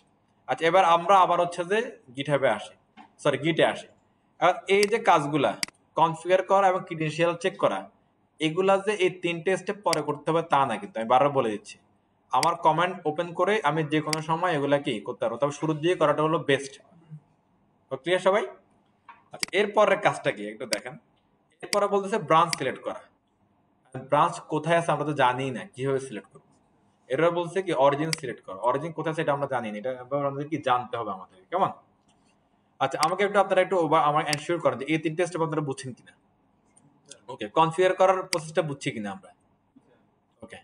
আচ্ছা এবার আমরা আবার হচ্ছে যে গিট হ্যাবে আসি সরি গিটে আসি এবার এই যে কাজগুলা কনফিগার করা এবং ক্রিডেন্সিয়াল চেক করা এগুলা যে এই তিনটে স্টেপ পরে করতে হবে তা না কিন্তু আমি বারবার বলে দিচ্ছি আমার কমেন্ট ওপেন করে আমি যে কোনো সময় এগুলা কি করতে পারবো তবে শুরু দিয়ে করাটা হলো বেস্ট ক্লিয়ার সবাই আচ্ছা এরপরের কাজটা কি একটু দেখেন এরপরে বলতেছে ব্রাঞ্চ সিলেক্ট করা ব্রাঞ্চ কোথায় আছে আমরা তো জানি না কিভাবে সিলেক্ট করব এরপর বলছে কি অরিজিন সিলেক্ট করো অরিজিন কোথায় আছে এটা আমরা জানি না এটা আমাদের কি জানতে হবে আমাদের কেমন আচ্ছা আমাকে একটু আপনারা একটু আমার এনশিওর করেন যে এই তিনটে স্টেপ আপনারা বুঝছেন কিনা ওকে কনফিগার করার প্রসেসটা বুঝছি কিনা আমরা ওকে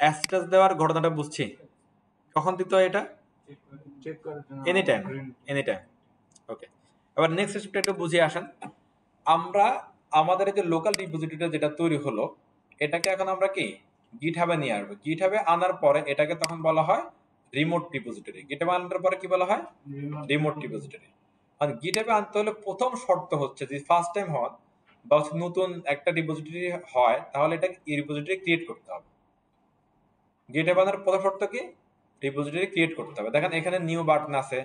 অ্যাস্টাস দেওয়ার ঘটনাটা বুঝছি কখন চেক করার এটা any time any time okay এবার নেক্সট স্টেপটা একটু বুঝিয়ে আসেন আমরা আমাদের যে লোকাল রিপোজিটরিটা যেটা তৈরি হলো এটাকে এখন আমরা কি গিট হাবে নিয়ে আসবো গিট হাবে আনার পরে এটাকে তখন বলা হয় রিমোট রিপোজিটরি গিট হাবে আনার পরে কি বলা হয় রিমোট রিপোজিটরি আর গিট হাবে আনতে হলে প্রথম শর্ত হচ্ছে যে ফার্স্ট টাইম হয় বা নতুন একটা রিপোজিটরি হয় তাহলে এটা রিপোজিটরি ক্রিয়েট করতে হবে গিট হাবে আনার প্রথম শর্ত কি রিপোজিটরি ক্রিয়েট করতে হবে দেখেন এখানে নিউ বাটন আছে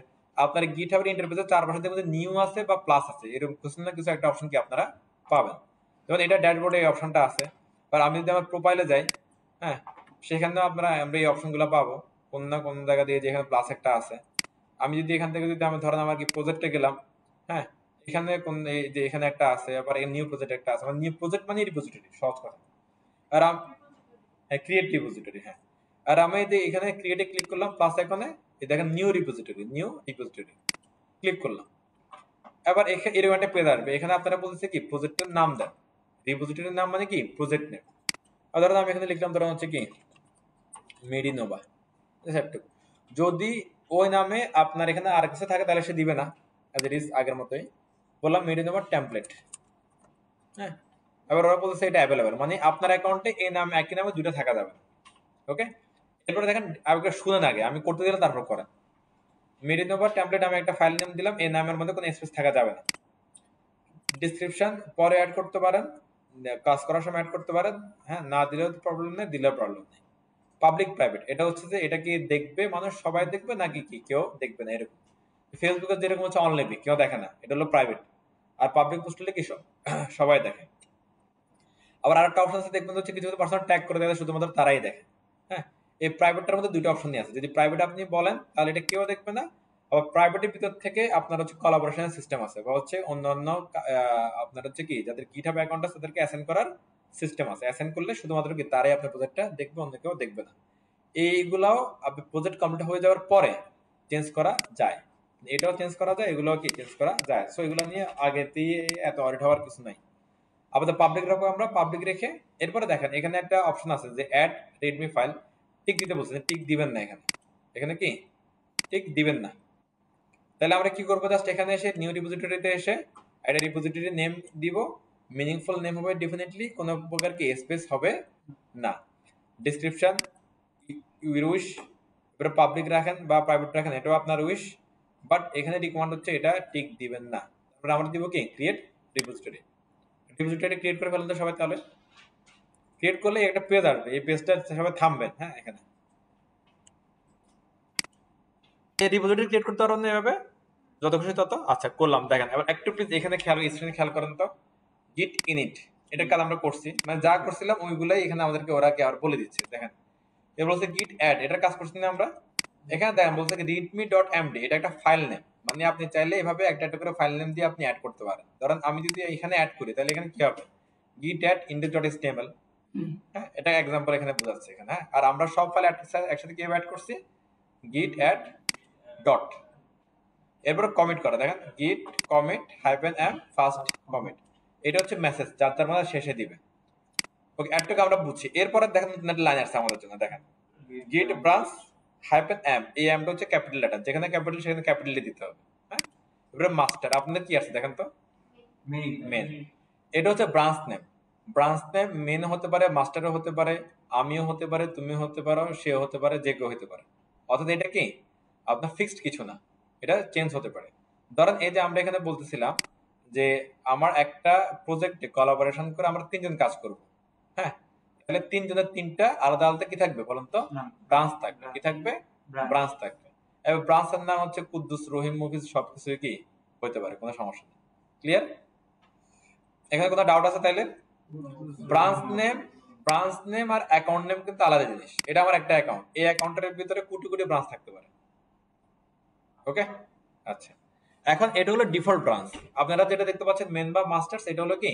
আপনার গিট ইন্টারফেসে ইন্টারফেসের চারপাশে মধ্যে নিউ আছে বা প্লাস আছে এরকম কিছু না কিছু একটা অপশন কি আপনারা পাবেন যেমন এটা ড্যাশবোর্ডে এই অপশনটা আছে আর আমি যদি আমার প্রোফাইলে যাই হ্যাঁ সেখানেও আপনারা আমরা এই অপশনগুলো পাবো কোন না কোন জায়গা দিয়ে যেখানে প্লাস একটা আছে আমি যদি এখান থেকে যদি আমি ধরেন আমার কি প্রজেক্টে গেলাম হ্যাঁ এখানে কোন যে এখানে একটা আছে আবার নিউ প্রজেক্ট একটা আছে মানে নিউ প্রজেক্ট মানে রিপোজিটরি সহজ কথা আর ক্রিয়েট হ্যাঁ, রিপোজিটরি হ্যাঁ আর আমি এখানে ক্রিয়েটে ক্লিক করলাম প্লাস এখানে দেখেন new repository new repository click করলাম এবার এরকম একটা পেজ আসবে এখানে আপনারা বলতেছে কি প্রজেক্টের নাম দেন রিপোজিটরির নাম মানে কি প্রজেক্ট নেম আর ধরেন আমি এখানে লিখলাম ধরেন হচ্ছে কি মেডিনোভা যদি ওই নামে আপনার এখানে আর কিছু থাকে তাহলে সে দিবে না অ্যাজ ইট ইজ আগের মতোই বললাম মেডিনোভার ট্যাম্পলেট হ্যাঁ এবার ওরা বলতেছে এটা অ্যাভেলেবেল মানে আপনার অ্যাকাউন্টে এই নামে একই নামে দুটো থাকা যাবে ওকে এরপরে দেখেন আগে শুনেন আগে আমি করতে দিলাম তারপর করেন মেরিনোভার টেমপ্লেট আমি একটা ফাইল নেম দিলাম এই নামের মধ্যে কোনো স্পেস থাকা যাবে না ডিসক্রিপশন পরে অ্যাড করতে পারেন কাজ করার সময় অ্যাড করতে পারেন হ্যাঁ না দিলেও তো প্রবলেম নেই দিলেও প্রবলেম নেই পাবলিক প্রাইভেট এটা হচ্ছে যে এটা কি দেখবে মানুষ সবাই দেখবে নাকি কি কেউ দেখবে না এরকম ফেসবুকে যেরকম হচ্ছে অনলাইনে কেউ দেখে না এটা হলো প্রাইভেট আর পাবলিক পোস্ট হলে কি সব সবাই দেখে আবার আরেকটা অপশন আছে দেখবেন হচ্ছে কিছু কিছু পার্সোনাল ট্যাগ করে দেয় শুধুমাত্র তারাই দেখে হ্যাঁ এই প্রাইভেটটার মধ্যে দুটো অপশন নিয়ে আছে যদি প্রাইভেট আপনি বলেন তাহলে এটা কেউ দেখবে না আবার প্রাইভেটের ভিতর থেকে আপনার হচ্ছে কলাবোরেশনের সিস্টেম আছে বা হচ্ছে অন্যান্য আপনার হচ্ছে কি যাদের গিটহাব অ্যাকাউন্ট আছে তাদেরকে অ্যাসেন্ড করার সিস্টেম আছে অ্যাসেন্ড করলে শুধুমাত্র কি তারাই আপনার প্রজেক্টটা দেখবে অন্য কেউ দেখবে না এইগুলাও আপনি প্রজেক্ট কমপ্লিট হয়ে যাওয়ার পরে চেঞ্জ করা যায় এটাও চেঞ্জ করা যায় এগুলোও কি চেঞ্জ করা যায় সো এগুলো নিয়ে আগেতেই এত অডিট হওয়ার কিছু নাই আপাতত পাবলিক রাখবো আমরা পাবলিক রেখে এরপরে দেখেন এখানে একটা অপশন আছে যে অ্যাড রেডমি ফাইল টিক দিতে বলছে টিক দিবেন না এখানে এখানে কি টিক দিবেন না তাহলে আমরা কি করবো জাস্ট এখানে এসে নিউ ডিপোজিটরিতে এসে একটা ডিপোজিটরি নেম দিব মিনিংফুল নেম হবে ডেফিনেটলি কোনো প্রকার কি স্পেস হবে না ডিসক্রিপশান ইউর উইশ এবার পাবলিক রাখেন বা প্রাইভেট রাখেন এটাও আপনার উইশ বাট এখানে রিকমান্ড হচ্ছে এটা টিক দিবেন না তারপরে আমরা দিব কি ক্রিয়েট ডিপোজিটরি ডিপোজিটরি ক্রিয়েট করে ফেলেন তো সবাই তাহলে ক্রিয়েট করলে একটা পেজ আসবে এই পেজটা সবাই থামবেন হ্যাঁ এখানে এই রিপোজিটরি ক্রিয়েট করতে পারবেন এভাবে যত খুশি তত আচ্ছা করলাম দেখেন এবার একটু প্লিজ এখানে খেয়াল স্ক্রিনে খেয়াল করেন তো গিট ইনিট এটা কাল আমরা করছি মানে যা করছিলাম ওইগুলাই এখানে আমাদেরকে ওরা কে আর বলে দিচ্ছে দেখেন এর বলছে গিট অ্যাড এটা কাজ করছি না আমরা এখানে দেখেন বলছে রিডমি ডট এমডি এটা একটা ফাইল নেম মানে আপনি চাইলে এভাবে একটা একটা করে ফাইল নেম দিয়ে আপনি অ্যাড করতে পারেন ধরেন আমি যদি এখানে অ্যাড করি তাহলে এখানে কি হবে গিট অ্যাড ইন্ডেক্স ডট এস হ্যাঁ, এটা এক্সাম্পল এখানে বোঝাচ্ছে এখানে হ্যাঁ? আর আমরা সব ফাইল একসাথে কিভাবে অ্যাড করছি গিট অ্যাড ডট কমিট করা দেখেন গিট কমিট এম ফার্স্ট কমিট এটা হচ্ছে মেসেজ যার তার মধ্যে মানে শেষে দিবে ওকে আমরা বুঝছি এরপরে দেখেন লাইন আসছে আমাদের জন্য দেখেন গিট ব্রাঞ্চ হাইপেন এম এই এমটা হচ্ছে ক্যাপিটাল লেটার যেখানে ক্যাপিটাল সেখানে ক্যাপিটালি দিতে হবে হ্যাঁ এবারে মাস্টার আপনাদের কি আছে দেখেন তো মেন এটা হচ্ছে branch name branch name main হতে পারে মাস্টারও হতে পারে আমিও হতে পারে তুমি হতে পারো সে হতে পারে যে কেউ হতে পারে অর্থাৎ এটা কি আপনার ফিক্সড কিছু না এটা চেঞ্জ হতে পারে ধরেন এই যে আমরা এখানে বলতেছিলাম যে আমার একটা প্রজেক্টে কলাবোরেশন করে আমরা তিনজন কাজ করব হ্যাঁ তাহলে তিনজনের তিনটা আলাদা আলাদা কি থাকবে বলুন তো ব্রাঞ্চ থাকবে কি থাকবে ব্রাঞ্চ থাকবে এবার ব্রাঞ্চের নাম হচ্ছে কুদ্দুস রহিম মুভিজ সবকিছু কি হতে পারে কোনো সমস্যা নেই ক্লিয়ার এখানে কোনো ডাউট আছে তাইলে ব্রাঞ্চ নেম ব্রাঞ্চ নেম আর অ্যাকাউন্ট নেম কিন্তু আলাদা জিনিস এটা আমার একটা অ্যাকাউন্ট এই অ্যাকাউন্টের ভিতরে ব্রাঞ্চ থাকতে পারে ওকে আচ্ছা এখন এটা হলো ডিফল্ট ব্রাঞ্চ আপনারা যেটা দেখতে পাচ্ছেন মেন বা মাস্টার্স এটা হলো কি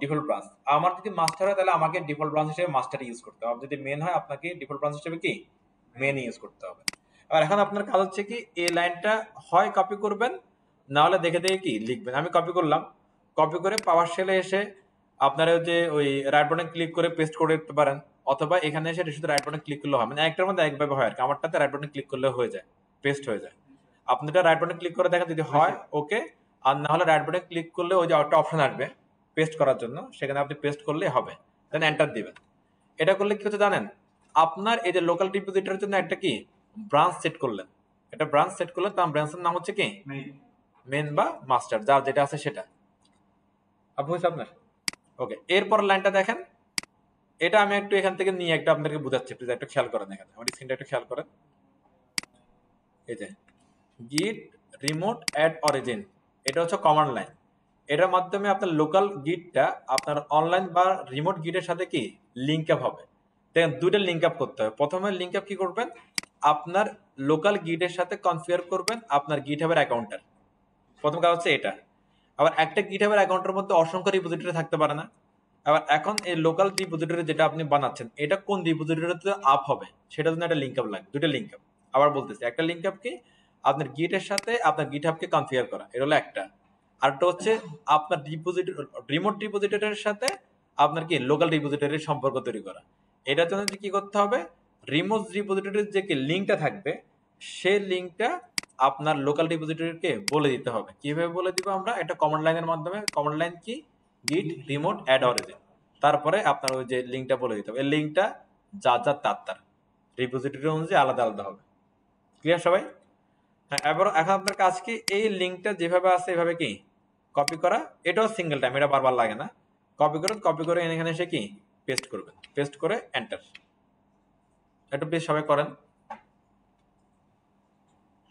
ডিফল্ট ব্রাঞ্চ আমার যদি মাস্টার হয় তাহলে আমাকে ডিফল্ট ব্রাঞ্চ হিসেবে মাস্টার ইউজ করতে হবে যদি মেন হয় আপনাকে ডিফল্ট ব্রাঞ্চ হিসেবে কি মেন ইউজ করতে হবে আর এখন আপনার কাজ হচ্ছে কি এই লাইনটা হয় কপি করবেন না হলে দেখে দেখে কি লিখবেন আমি কপি করলাম কপি করে পাওয়ার সেলে এসে আপনারা যে ওই রাইট বাটন ক্লিক করে পেস্ট করে দিতে পারেন অথবা এখানে এসে শুধু রাইট বাটন ক্লিক করলে হয় মানে একটার মধ্যে একভাবে হয় আর কি আমারটাতে রাইট বাটন ক্লিক করলে হয়ে যায় পেস্ট হয়ে যায় আপনি এটা রাইট বাটন ক্লিক করে দেখেন যদি হয় ওকে আর না হলে রাইট বাটন ক্লিক করলে ওই যে একটা অপশন আসবে পেস্ট করার জন্য সেখানে আপনি পেস্ট করলে হবে দেন এন্টার দিবেন এটা করলে কি হচ্ছে জানেন আপনার এই যে লোকাল ডিপোজিটরের জন্য একটা কি ব্রাঞ্চ সেট করলেন একটা ব্রাঞ্চ সেট করলেন তার ব্রাঞ্চের নাম হচ্ছে কি মেন বা মাস্টার যার যেটা আছে সেটা আপু হয়েছে আপনার ওকে এরপর লাইনটা দেখেন এটা আমি একটু এখান থেকে নিয়ে একটু আপনাদেরকে বোঝাচ্ছি প্লিজ একটু খেয়াল করেন এখানে আমার স্ক্রিনটা একটু খেয়াল করেন এই যে গিট রিমোট অ্যাট অরিজিন এটা হচ্ছে কমান্ড লাইন এটার মাধ্যমে আপনার লোকাল গিটটা আপনার অনলাইন বা রিমোট গিটের সাথে কি লিঙ্ক আপ হবে দেখেন দুইটা লিঙ্ক আপ করতে হবে প্রথমে লিঙ্ক আপ কি করবেন আপনার লোকাল গিটের সাথে কনফিগার করবেন আপনার গিট হাবের অ্যাকাউন্টার প্রথম কাজ হচ্ছে এটা আবার একটা গিটহাবের অ্যাকাউন্টের মধ্যে অসংখ্য রিপোজিটরি থাকতে পারে না আবার এখন এই লোকাল রিপোজিটরি যেটা আপনি বানাচ্ছেন এটা কোন রিপোজিটরিতে আপ হবে সেটার জন্য একটা লিঙ্ক আপ লাগবে দুটো লিঙ্ক আপ আবার বলতেছি একটা লিঙ্ক আপ কি আপনার গিটের সাথে আপনার গিট আপকে কনফিগার করা এটা হলো একটা আরেকটা হচ্ছে আপনার ডিপোজিট রিমোট ডিপোজিটরের সাথে আপনার কি লোকাল ডিপোজিটরের সম্পর্ক তৈরি করা এটার জন্য কি করতে হবে রিমোট ডিপোজিটরের যে কি লিঙ্কটা থাকবে সেই লিঙ্কটা আপনার লোকাল ডিপোজিটরিকে বলে দিতে হবে কিভাবে বলে দিব আমরা একটা কমান্ড লাইনের মাধ্যমে কমান্ড লাইন কি গিট রিমোট অ্যাড অরিজিন তারপরে আপনার ওই যে লিঙ্কটা বলে দিতে হবে এই লিঙ্কটা যা যা তার তার রিপোজিটরি অনুযায়ী আলাদা আলাদা হবে ক্লিয়ার সবাই হ্যাঁ এবার এখন আপনার কাজ কি এই লিঙ্কটা যেভাবে আছে এভাবে কি কপি করা এটাও সিঙ্গেল টাইম এটা বারবার লাগে না কপি করে কপি করে এখানে এসে কি পেস্ট করবেন পেস্ট করে এন্টার একটু বেশ সবাই করেন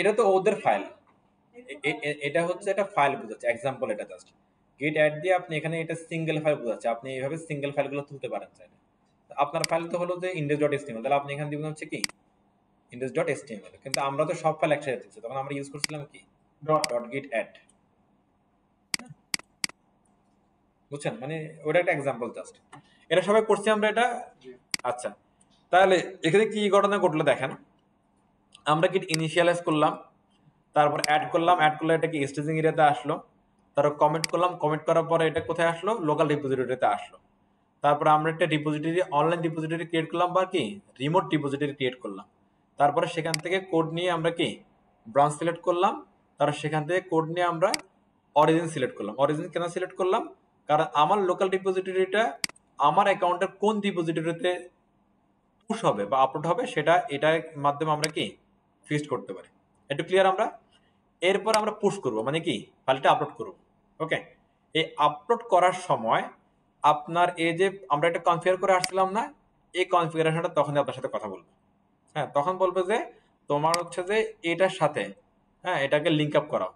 এটা তো ওদের ফাইল এটা হচ্ছে একটা ফাইল বোঝাচ্ছে এক্সাম্পল এটা জাস্ট গেট অ্যাড দিয়ে আপনি এখানে এটা সিঙ্গেল ফাইল বোঝাচ্ছে আপনি এইভাবে সিঙ্গেল ফাইলগুলো তুলতে পারেন চাইলে আপনার ফাইল তো হলো যে ইন্ডেক্স ডট এসটিএমএল তাহলে আপনি এখানে দিবেন হচ্ছে কি ইন্ডেক্স ডট এসটিএমএল কিন্তু আমরা তো সব ফাইল একসাথে দিচ্ছি তখন আমরা ইউজ করছিলাম কি ডট ডট গেট অ্যাড বুঝছেন মানে ওটা একটা এক্সাম্পল জাস্ট এটা সবাই করছি আমরা এটা আচ্ছা তাহলে এখানে কি ঘটনা ঘটলো দেখেন আমরা কি ইনিশিয়ালাইজ করলাম তারপর অ্যাড করলাম অ্যাড করলে এটা কি স্টেজিং এরিয়াতে আসলো তারপর কমেন্ট করলাম কমেন্ট করার পরে এটা কোথায় আসলো লোকাল ডিপোজিটরিতে আসলো তারপর আমরা একটা ডিপোজিটরি অনলাইন ডিপোজিটরি ক্রিয়েট করলাম বা কি রিমোট ডিপোজিটরি ক্রিয়েট করলাম তারপরে সেখান থেকে কোড নিয়ে আমরা কি ব্রাঞ্চ সিলেক্ট করলাম তারপর সেখান থেকে কোড নিয়ে আমরা অরিজিন সিলেক্ট করলাম অরিজিন কেন সিলেক্ট করলাম কারণ আমার লোকাল ডিপোজিটরিটা আমার অ্যাকাউন্টের কোন ডিপোজিটরিতে পুশ হবে বা আপলোড হবে সেটা এটার মাধ্যমে আমরা কি ফিক্সড করতে পারি একটু ক্লিয়ার আমরা এরপর আমরা পুশ করব মানে কি ফাইলটা আপলোড করব ওকে এই আপলোড করার সময় আপনার এই যে আমরা একটা কনফিগার করে আসছিলাম না এই কনফিগারেশনটা তখনই আপনার সাথে কথা বলবো হ্যাঁ তখন বলবে যে তোমার হচ্ছে যে এটার সাথে হ্যাঁ এটাকে লিঙ্ক আপ করাও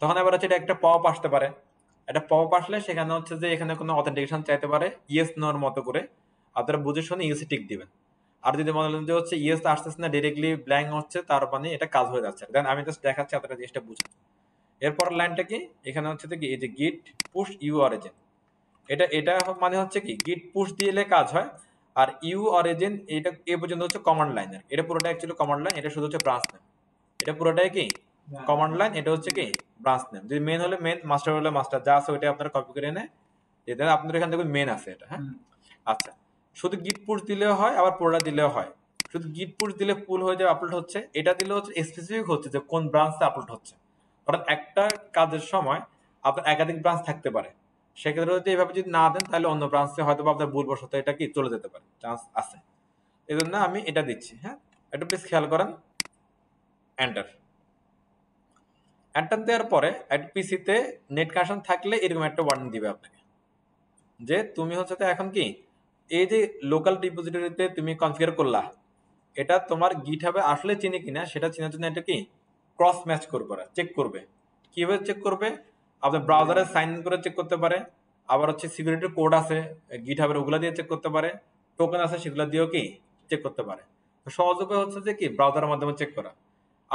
তখন আবার হচ্ছে এটা একটা পপ আসতে পারে এটা পপ আসলে সেখানে হচ্ছে যে এখানে কোনো অথেন্টিকেশন চাইতে পারে ইয়েস নোর মতো করে আপনারা বুঝে শুনে ইউসি টিক দিবেন আর যদি মনে হলেন যে হচ্ছে ইয়েস আসতেছে না ডিরেক্টলি ব্ল্যাং হচ্ছে তার মানে এটা কাজ হয়ে যাচ্ছে দেন আমি জাস্ট দেখাচ্ছি আপনারা জিনিসটা বুঝুন এরপর লাইনটা কি এখানে হচ্ছে কি এই যে গিট পুশ ইউ অরিজিন এটা এটা মানে হচ্ছে কি গিট পুশ দিলে কাজ হয় আর ইউ অরিজিন এটা এ পর্যন্ত হচ্ছে কমান্ড লাইনের এটা পুরোটা অ্যাকচুয়ালি কমান্ড লাইন এটা শুধু হচ্ছে ব্রাঞ্চ নেম এটা পুরোটাই কি কমান্ড হ্যাঁ। লাইন এটা হচ্ছে কি ব্রাঞ্চ নেম যদি মেন হলে মেন মাস্টার হলে মাস্টার যা আছে ওইটা আপনারা কপি করে নেয় আপনার এখান থেকে মেন আছে এটা হ্যাঁ আচ্ছা শুধু গিট পুশ দিলেও হয় আবার পুরোটা দিলেও হয় শুধু গিট পুশ দিলে পুল হয়ে যাবে আপলোড হচ্ছে এটা দিলে হচ্ছে স্পেসিফিক হচ্ছে যে কোন ব্রাঞ্চে আপলোড হচ্ছে অর্থাৎ একটা কাজের সময় আপনার একাধিক ব্রাঞ্চ থাকতে পারে সেক্ষেত্রে যদি এভাবে যদি না দেন তাহলে অন্য ব্রাঞ্চে হয়তো আপনার ভুলবশত এটা কি চলে যেতে পারে চান্স আছে এই জন্য আমি এটা দিচ্ছি হ্যাঁ এটা প্লিজ খেয়াল করেন এন্টার এন্টার দেওয়ার পরে একটা পিসিতে নেট কানেকশন থাকলে এরকম একটা ওয়ার্নিং দিবে আপনাকে যে তুমি হচ্ছে তো এখন কি এই যে লোকাল ডিপোজিটরিতে তুমি কনফিগার করলা এটা তোমার গিট হবে আসলে চিনে কিনা সেটা চিনার জন্য এটা কি ক্রস ম্যাচ করবে চেক করবে কিভাবে চেক করবে আপনার ব্রাউজারে সাইন করে চেক করতে পারে আবার হচ্ছে সিকিউরিটি কোড আছে গিট হবে ওগুলো দিয়ে চেক করতে পারে টোকেন আছে সেগুলো দিয়েও কি চেক করতে পারে সহজ উপায় হচ্ছে যে কি ব্রাউজারের মাধ্যমে চেক করা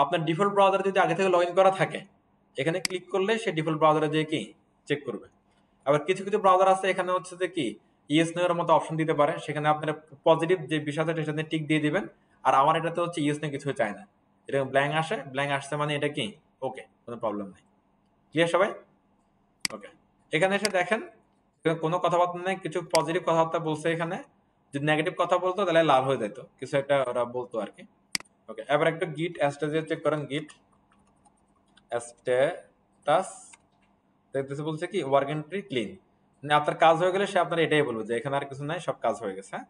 আপনার ডিফল্ট ব্রাউজার যদি আগে থেকে লগ ইন করা থাকে এখানে ক্লিক করলে সে ডিফল্ট ব্রাউজারে যেয়ে কি চেক করবে আবার কিছু কিছু ব্রাউজার আছে এখানে হচ্ছে যে কি ইয়েস নো এর মতো অপশন দিতে পারেন সেখানে আপনারা পজিটিভ যে বিষয়টা সেখানে টিক দিয়ে দিবেন আর আমার এটাতে হচ্ছে ইয়েস নো কিছু চায় না এরকম ব্ল্যাঙ্ক আসে ব্ল্যাঙ্ক আসছে মানে এটা কি ওকে কোনো প্রবলেম নেই ক্লিয়ার সবাই ওকে এখানে এসে দেখেন কোনো কথাবার্তা নেই কিছু পজিটিভ কথাবার্তা বলছে এখানে যদি নেগেটিভ কথা বলতো তাহলে লাল হয়ে যেত কিছু একটা ওরা বলতো আর কি ওকে এবার একটা গিট অ্যাস্টেজে চেক করেন গিট অ্যাস্টেটাস দেখতেছে বলছে কি ওয়ার্ক এন্ট্রি ক্লিন মানে আপনার কাজ হয়ে গেলে সে আপনার এটাই বলবো যে এখানে আর কিছু নাই সব কাজ হয়ে গেছে হ্যাঁ?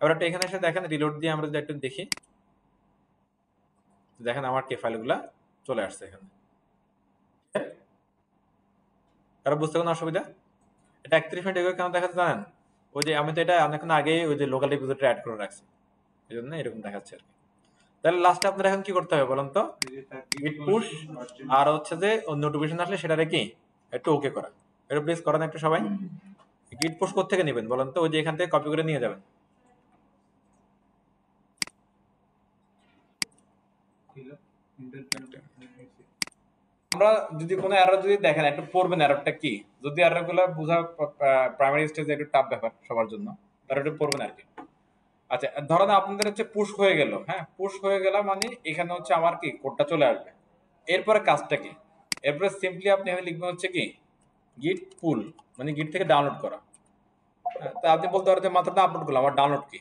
এবার একটু এখানে এসে দেখেন রিলোড দিয়ে আমরা যদি একটু দেখি দেখেন আমার কে ফাইলগুলা চলে আসছে এখানে কারো বুঝতে কোনো অসুবিধা এটা একত্রিশ মিনিট এগোয় কেন দেখাচ্ছে জানেন ওই যে আমি তো এটা অনেকক্ষণ আগেই ওই যে লোকাল রিপোজিটরি অ্যাড করে রাখছি এই জন্য এরকম দেখাচ্ছে আর কি তাহলে লাস্টে আপনার এখন কি করতে হবে বলুন তো পুশ আর হচ্ছে যে নোটিফিকেশন আসলে সেটারে কি একটু ওকে করা এটা প্লিজ করেন একটু সবাই গিট পোস্ট কোথা থেকে নেবেন বলেন তো ওই যে এখান থেকে কপি করে নিয়ে যাবেন আমরা যদি কোনো এরর যদি দেখেন একটু পড়বেন এররটা কি যদি এররগুলো বোঝা প্রাইমারি স্টেজে একটু টাফ ব্যাপার সবার জন্য তার একটু পড়বেন আর কি আচ্ছা ধরেন আপনাদের হচ্ছে পুশ হয়ে গেল হ্যাঁ পুশ হয়ে গেল মানে এখানে হচ্ছে আমার কি কোডটা চলে আসবে এরপরে কাজটা কি এরপরে সিম্পলি আপনি লিখবেন হচ্ছে কি গিট পুল মানে গিট থেকে ডাউনলোড করা হ্যাঁ, তো আপনি বলতে পারেন যে মাত্র আপলোড করলাম আমার ডাউনলোড কি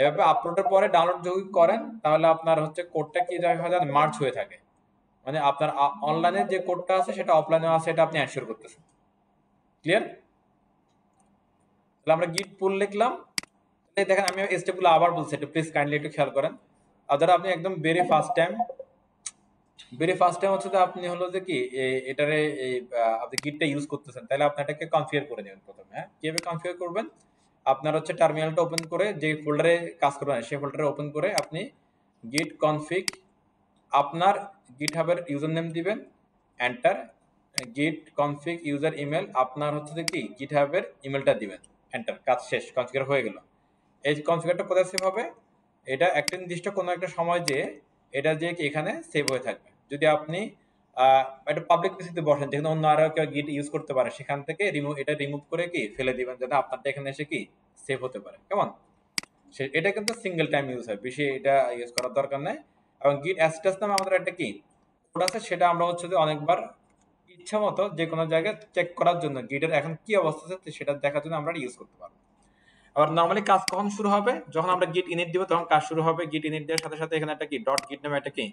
এভাবে আপলোডের পরে ডাউনলোড যদি করেন তাহলে আপনার হচ্ছে কোডটা কি হয় মার্চ হয়ে থাকে মানে আপনার অনলাইনে যে কোডটা আছে সেটা অফলাইনে আছে সেটা আপনি অ্যানশিওর করতেছেন ক্লিয়ার তাহলে আমরা গিট পুল লিখলাম দেখেন আমি স্টেপগুলো আবার বলছি একটু প্লিজ কাইন্ডলি একটু খেয়াল করেন আর যারা আপনি একদম very first time very first time হচ্ছে আপনি হলো যে কি এটারে আপনি কিটটা ইউজ করতেছেন তাহলে আপনি এটাকে কনফিগার করে নেবেন প্রথমে হ্যাঁ কিভাবে কনফিগার করবেন আপনার হচ্ছে টার্মিনালটা ওপেন করে যে ফোল্ডারে কাজ করবেন সেই ফোল্ডারে ওপেন করে আপনি গিট কনফিগ আপনার গিট হাবের ইউজার নেম দিবেন enter git config user email আপনার হচ্ছে কি গিট হাবের ইমেলটা দিবেন এন্টার কাজ শেষ কনফিগার হয়ে গেল এই কনফিগারটা কোথায় সেভ হবে এটা একটা নির্দিষ্ট কোনো একটা সময় যে এটা যে এখানে সেভ হয়ে থাকবে যদি আপনি একটা পাবলিক পিসিতে বসেন যেখানে অন্য আরো কেউ গিট ইউজ করতে পারে সেখান থেকে রিমুভ এটা রিমুভ করে কি ফেলে দিবেন যাতে আপনারটা এখানে এসে কি সেভ হতে পারে কেমন সে এটা কিন্তু সিঙ্গেল টাইম ইউজ হয় বেশি এটা ইউজ করার দরকার নেই এবং গিট অ্যাসিটাস নামে আমাদের একটা কি কোড আছে সেটা আমরা হচ্ছে যে অনেকবার ইচ্ছা মতো যে কোনো জায়গায় চেক করার জন্য গিটের এখন কি অবস্থা আছে সেটা দেখার জন্য আমরা ইউজ করতে পারবো আবার নর্মালি কাজ কখন শুরু হবে যখন আমরা গিট ইনিট দিব তখন কাজ শুরু হবে গিট ইনিট দেওয়ার সাথে সাথে এখানে একটা কি ডট গিট নামে একটা কি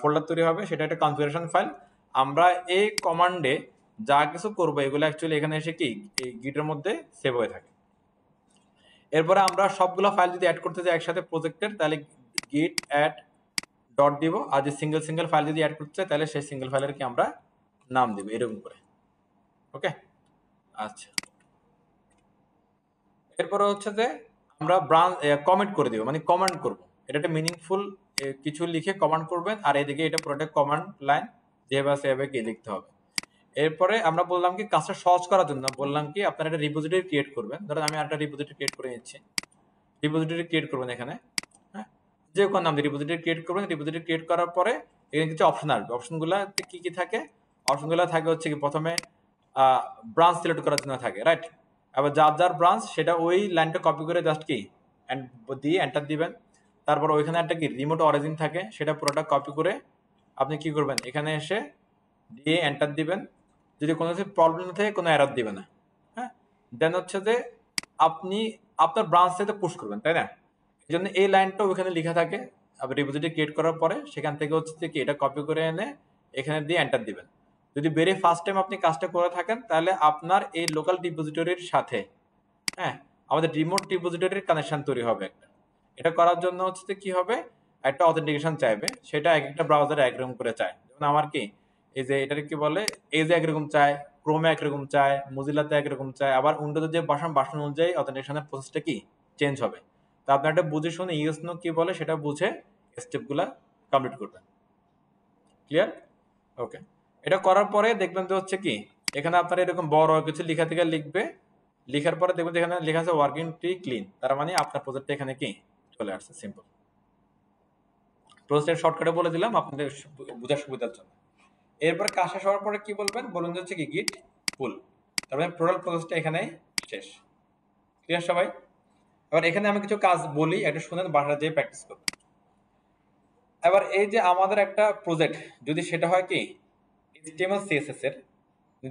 ফোল্ডার তৈরি হবে সেটা একটা কনফিগারেশন ফাইল আমরা এই কমান্ডে যা কিছু করবো এগুলো অ্যাকচুয়ালি এখানে এসে কি এই গিটের মধ্যে সেভ হয়ে থাকে এরপরে আমরা সবগুলো ফাইল যদি অ্যাড করতে চাই একসাথে প্রজেক্টের তাহলে গিট অ্যাড ডট দিব আর যে সিঙ্গেল সিঙ্গেল ফাইল যদি অ্যাড করতে চাই তাহলে সেই সিঙ্গেল ফাইলের কি আমরা নাম দিব এরকম করে ওকে আচ্ছা এরপরে হচ্ছে যে আমরা ব্রাঞ্চ কমেন্ট করে দিব মানে কমান্ড করব এটা একটা মিনিংফুল কিছু লিখে কমান্ড করবেন আর এদিকে এটা প্রোডাক্ট কমান্ড লাইন যেভাবে সেভাবে কি লিখতে হবে এরপরে আমরা বললাম কি কাজটা সহজ করার জন্য বললাম কি আপনারা একটা রিপোজিটরি ক্রিয়েট করবেন ধরেন আমি একটা রিপোজিটরি ক্রিয়েট করে নিচ্ছি রিপোজিটরি ক্রিয়েট করবেন এখানে হ্যাঁ যে কোনো নাম রিপোজিটরি ক্রিয়েট করবেন রিপোজিটরি ক্রিয়েট করার পরে এখানে কিছু অপশন আসবে অপশনগুলোতে কি কি থাকে অপশনগুলো থাকে হচ্ছে কি প্রথমে ব্রাঞ্চ সিলেক্ট করার জন্য থাকে রাইট এবার যার যার ব্রাঞ্চ সেটা ওই লাইনটা কপি করে জাস্ট কি দিয়ে এন্টার দিবেন তারপর ওইখানে একটা কি রিমোট অরিজিন থাকে সেটা পুরোটা কপি করে আপনি কি করবেন এখানে এসে দিয়ে এন্টার দিবেন যদি কোনো কিছু প্রবলেম থাকে কোনো অ্যারার দিবে না হ্যাঁ দেন হচ্ছে যে আপনি আপনার ব্রাঞ্চ থেকে পুশ করবেন তাই না এই জন্য এই লাইনটা ওইখানে লেখা থাকে আপনি রিপোজিটি ক্রিয়েট করার পরে সেখান থেকে হচ্ছে কি এটা কপি করে এনে এখানে দিয়ে এন্টার দিবেন যদি বেড়ে ফার্স্ট টাইম আপনি কাজটা করে থাকেন তাহলে আপনার এই লোকাল ডিপোজিটরির সাথে হ্যাঁ আমাদের রিমোট ডিপোজিটরির কানেকশন তৈরি হবে একটা এটা করার জন্য হচ্ছে কি হবে একটা অথেন্টিকেশন চাইবে সেটা এক একটা ব্রাউজারে একরকম করে চায় যেমন আমার কি এই যে এটার কি বলে এই যে একরকম চায় ক্রোমে একরকম চায় মজিলাতে একরকম চায় আবার উন্ডোতে যে বাসন বাসন অনুযায়ী অথেন্টিকেশনের প্রসেসটা কি চেঞ্জ হবে তা আপনার এটা বুঝে শুনে ইউএস কী কি বলে সেটা বুঝে স্টেপগুলো কমপ্লিট করবেন ক্লিয়ার ওকে এটা করার পরে দেখবেন যে হচ্ছে কি এখানে আপনারা এরকম বড় কিছু লিখা থেকে লিখবে লিখার পরে দেখবেন এখানে লেখা আছে ওয়ার্কিং ট্রি ক্লিন তার মানে আপনার প্রজেক্টটা এখানে কি চলে আসছে সিম্পল প্রজেক্টের শর্টকাটে বলে দিলাম আপনাদের বোঝার সুবিধার জন্য এরপর কাজ শেষ হওয়ার পরে কি বলবেন বলুন যে হচ্ছে কি গিট পুল তার মানে টোটাল প্রসেসটা এখানে শেষ ক্লিয়ার সবাই এবার এখানে আমি কিছু কাজ বলি একটা শুনেন বাসা যেয়ে প্র্যাকটিস করবেন এবার এই যে আমাদের একটা প্রজেক্ট যদি সেটা হয় কি এইচটিএমএল সিএসএস এর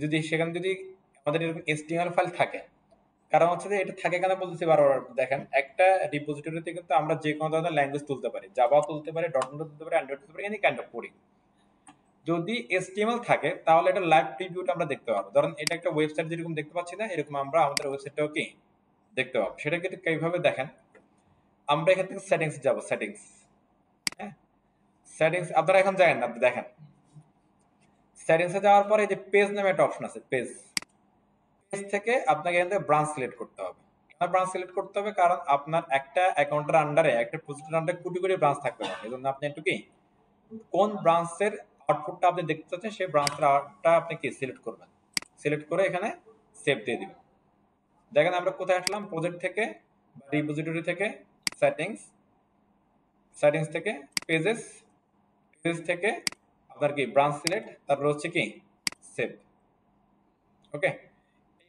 যদি সেখানে যদি আমাদের এরকম এইচটিএমএল ফাইল থাকে কারণ হচ্ছে যে এটা থাকে কেন বলতেছি বারবার দেখেন একটা রিপোজিটরিতে কিন্তু আমরা যে কোনো ধরনের ল্যাঙ্গুয়েজ তুলতে পারি জাভা তুলতে পারি ডট নেট তুলতে পারি অ্যান্ড্রয়েড তুলতে পারি এনি কাইন্ড অফ কোডিং যদি এসটিএমএল থাকে তাহলে এটা লাইভ প্রিভিউটা আমরা দেখতে পাবো ধরেন এটা একটা ওয়েবসাইট যেরকম দেখতে পাচ্ছি না এরকম আমরা আমাদের ওয়েবসাইটটাও কি দেখতে পাবো সেটা কিন্তু কিভাবে দেখেন আমরা এখান থেকে সেটিংস যাবো সেটিংস হ্যাঁ সেটিংস আপনারা এখন জানেন আপনি দেখেন সেটিংসে যাওয়ার পরে যে পেজ নামে একটা অপশন আছে পেজ পেজ থেকে আপনাকে এখান থেকে ব্রাঞ্চ সিলেক্ট করতে হবে আপনার ব্রাঞ্চ সিলেক্ট করতে হবে কারণ আপনার একটা অ্যাকাউন্টের আন্ডারে একটা প্রজেক্টের আন্ডারে কোটি কোটি ব্রাঞ্চ থাকতে পারে এই জন্য আপনি একটু কি কোন ব্রাঞ্চের আউটপুটটা আপনি দেখতে চাচ্ছেন সেই ব্রাঞ্চটা আপনি কি সিলেক্ট করবেন সিলেক্ট করে এখানে সেভ দিয়ে দিবেন দেখেন আমরা কোথায় আসলাম প্রজেক্ট থেকে রিপোজিটরি থেকে সেটিংস সেটিংস থেকে পেজেস পেজেস থেকে আপনার কি ব্রাঞ্চ সিলেক্ট তারপর হচ্ছে কি সেভ ওকে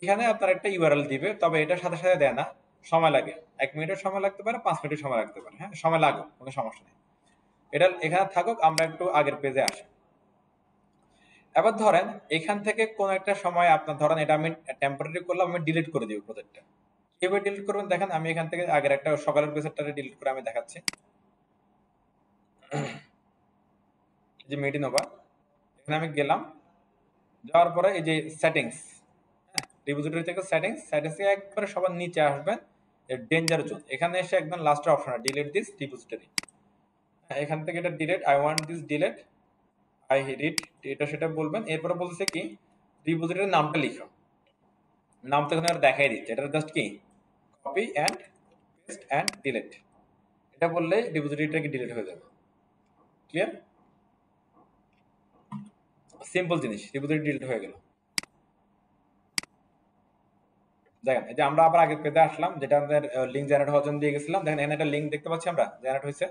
এখানে আপনার একটা ইউআরএল দিবে তবে এটা সাথে সাথে দেয় না সময় লাগে এক মিনিটের সময় লাগতে পারে পাঁচ মিনিটের সময় লাগতে পারে হ্যাঁ সময় লাগুক কোনো সমস্যা নেই এটা এখানে থাকুক আমরা একটু আগের পেজে আসি এবার ধরেন এখান থেকে কোন একটা সময় আপনার ধরেন এটা আমি টেম্পোরারি করলাম আমি ডিলিট করে দিব প্রজেক্টটা কিভাবে ডিলিট করবেন দেখেন আমি এখান থেকে আগের একটা সকালের পেজেরটা ডিলিট করে আমি দেখাচ্ছি যে মেডিনোভা এখানে আমি গেলাম যাওয়ার পরে এই যে সেটিংস হ্যাঁ থেকে সেটিংস সেটিংসে একবারে সবার নিচে আসবেন ডেঞ্জার জোন এখানে এসে একদম লাস্টের অপশন ডিলিট দিস ডিপোজিটরি এখান থেকে এটা delete I want this delete I read এটা সেটা বলবেন এরপরে বলছে কি ডিপোজিটরির নামটা লিখো নাম তো এখানে দেখাই দিচ্ছে এটা জাস্ট কি copy and paste and delete এটা বললে ডিপোজিটরিটা কি ডিলেট হয়ে যাবে ক্লিয়ার সিম্পল জিনিস রিপোজিটরি ডিলিট হয়ে গেল দেখেন এই যে আমরা আবার আগের পেজে আসলাম যেটা আমাদের লিংক জেনারেট হওয়ার জন্য দিয়ে গেছিলাম দেখেন এখানে একটা লিংক দেখতে পাচ্ছি আমরা জেনারেট হয়েছে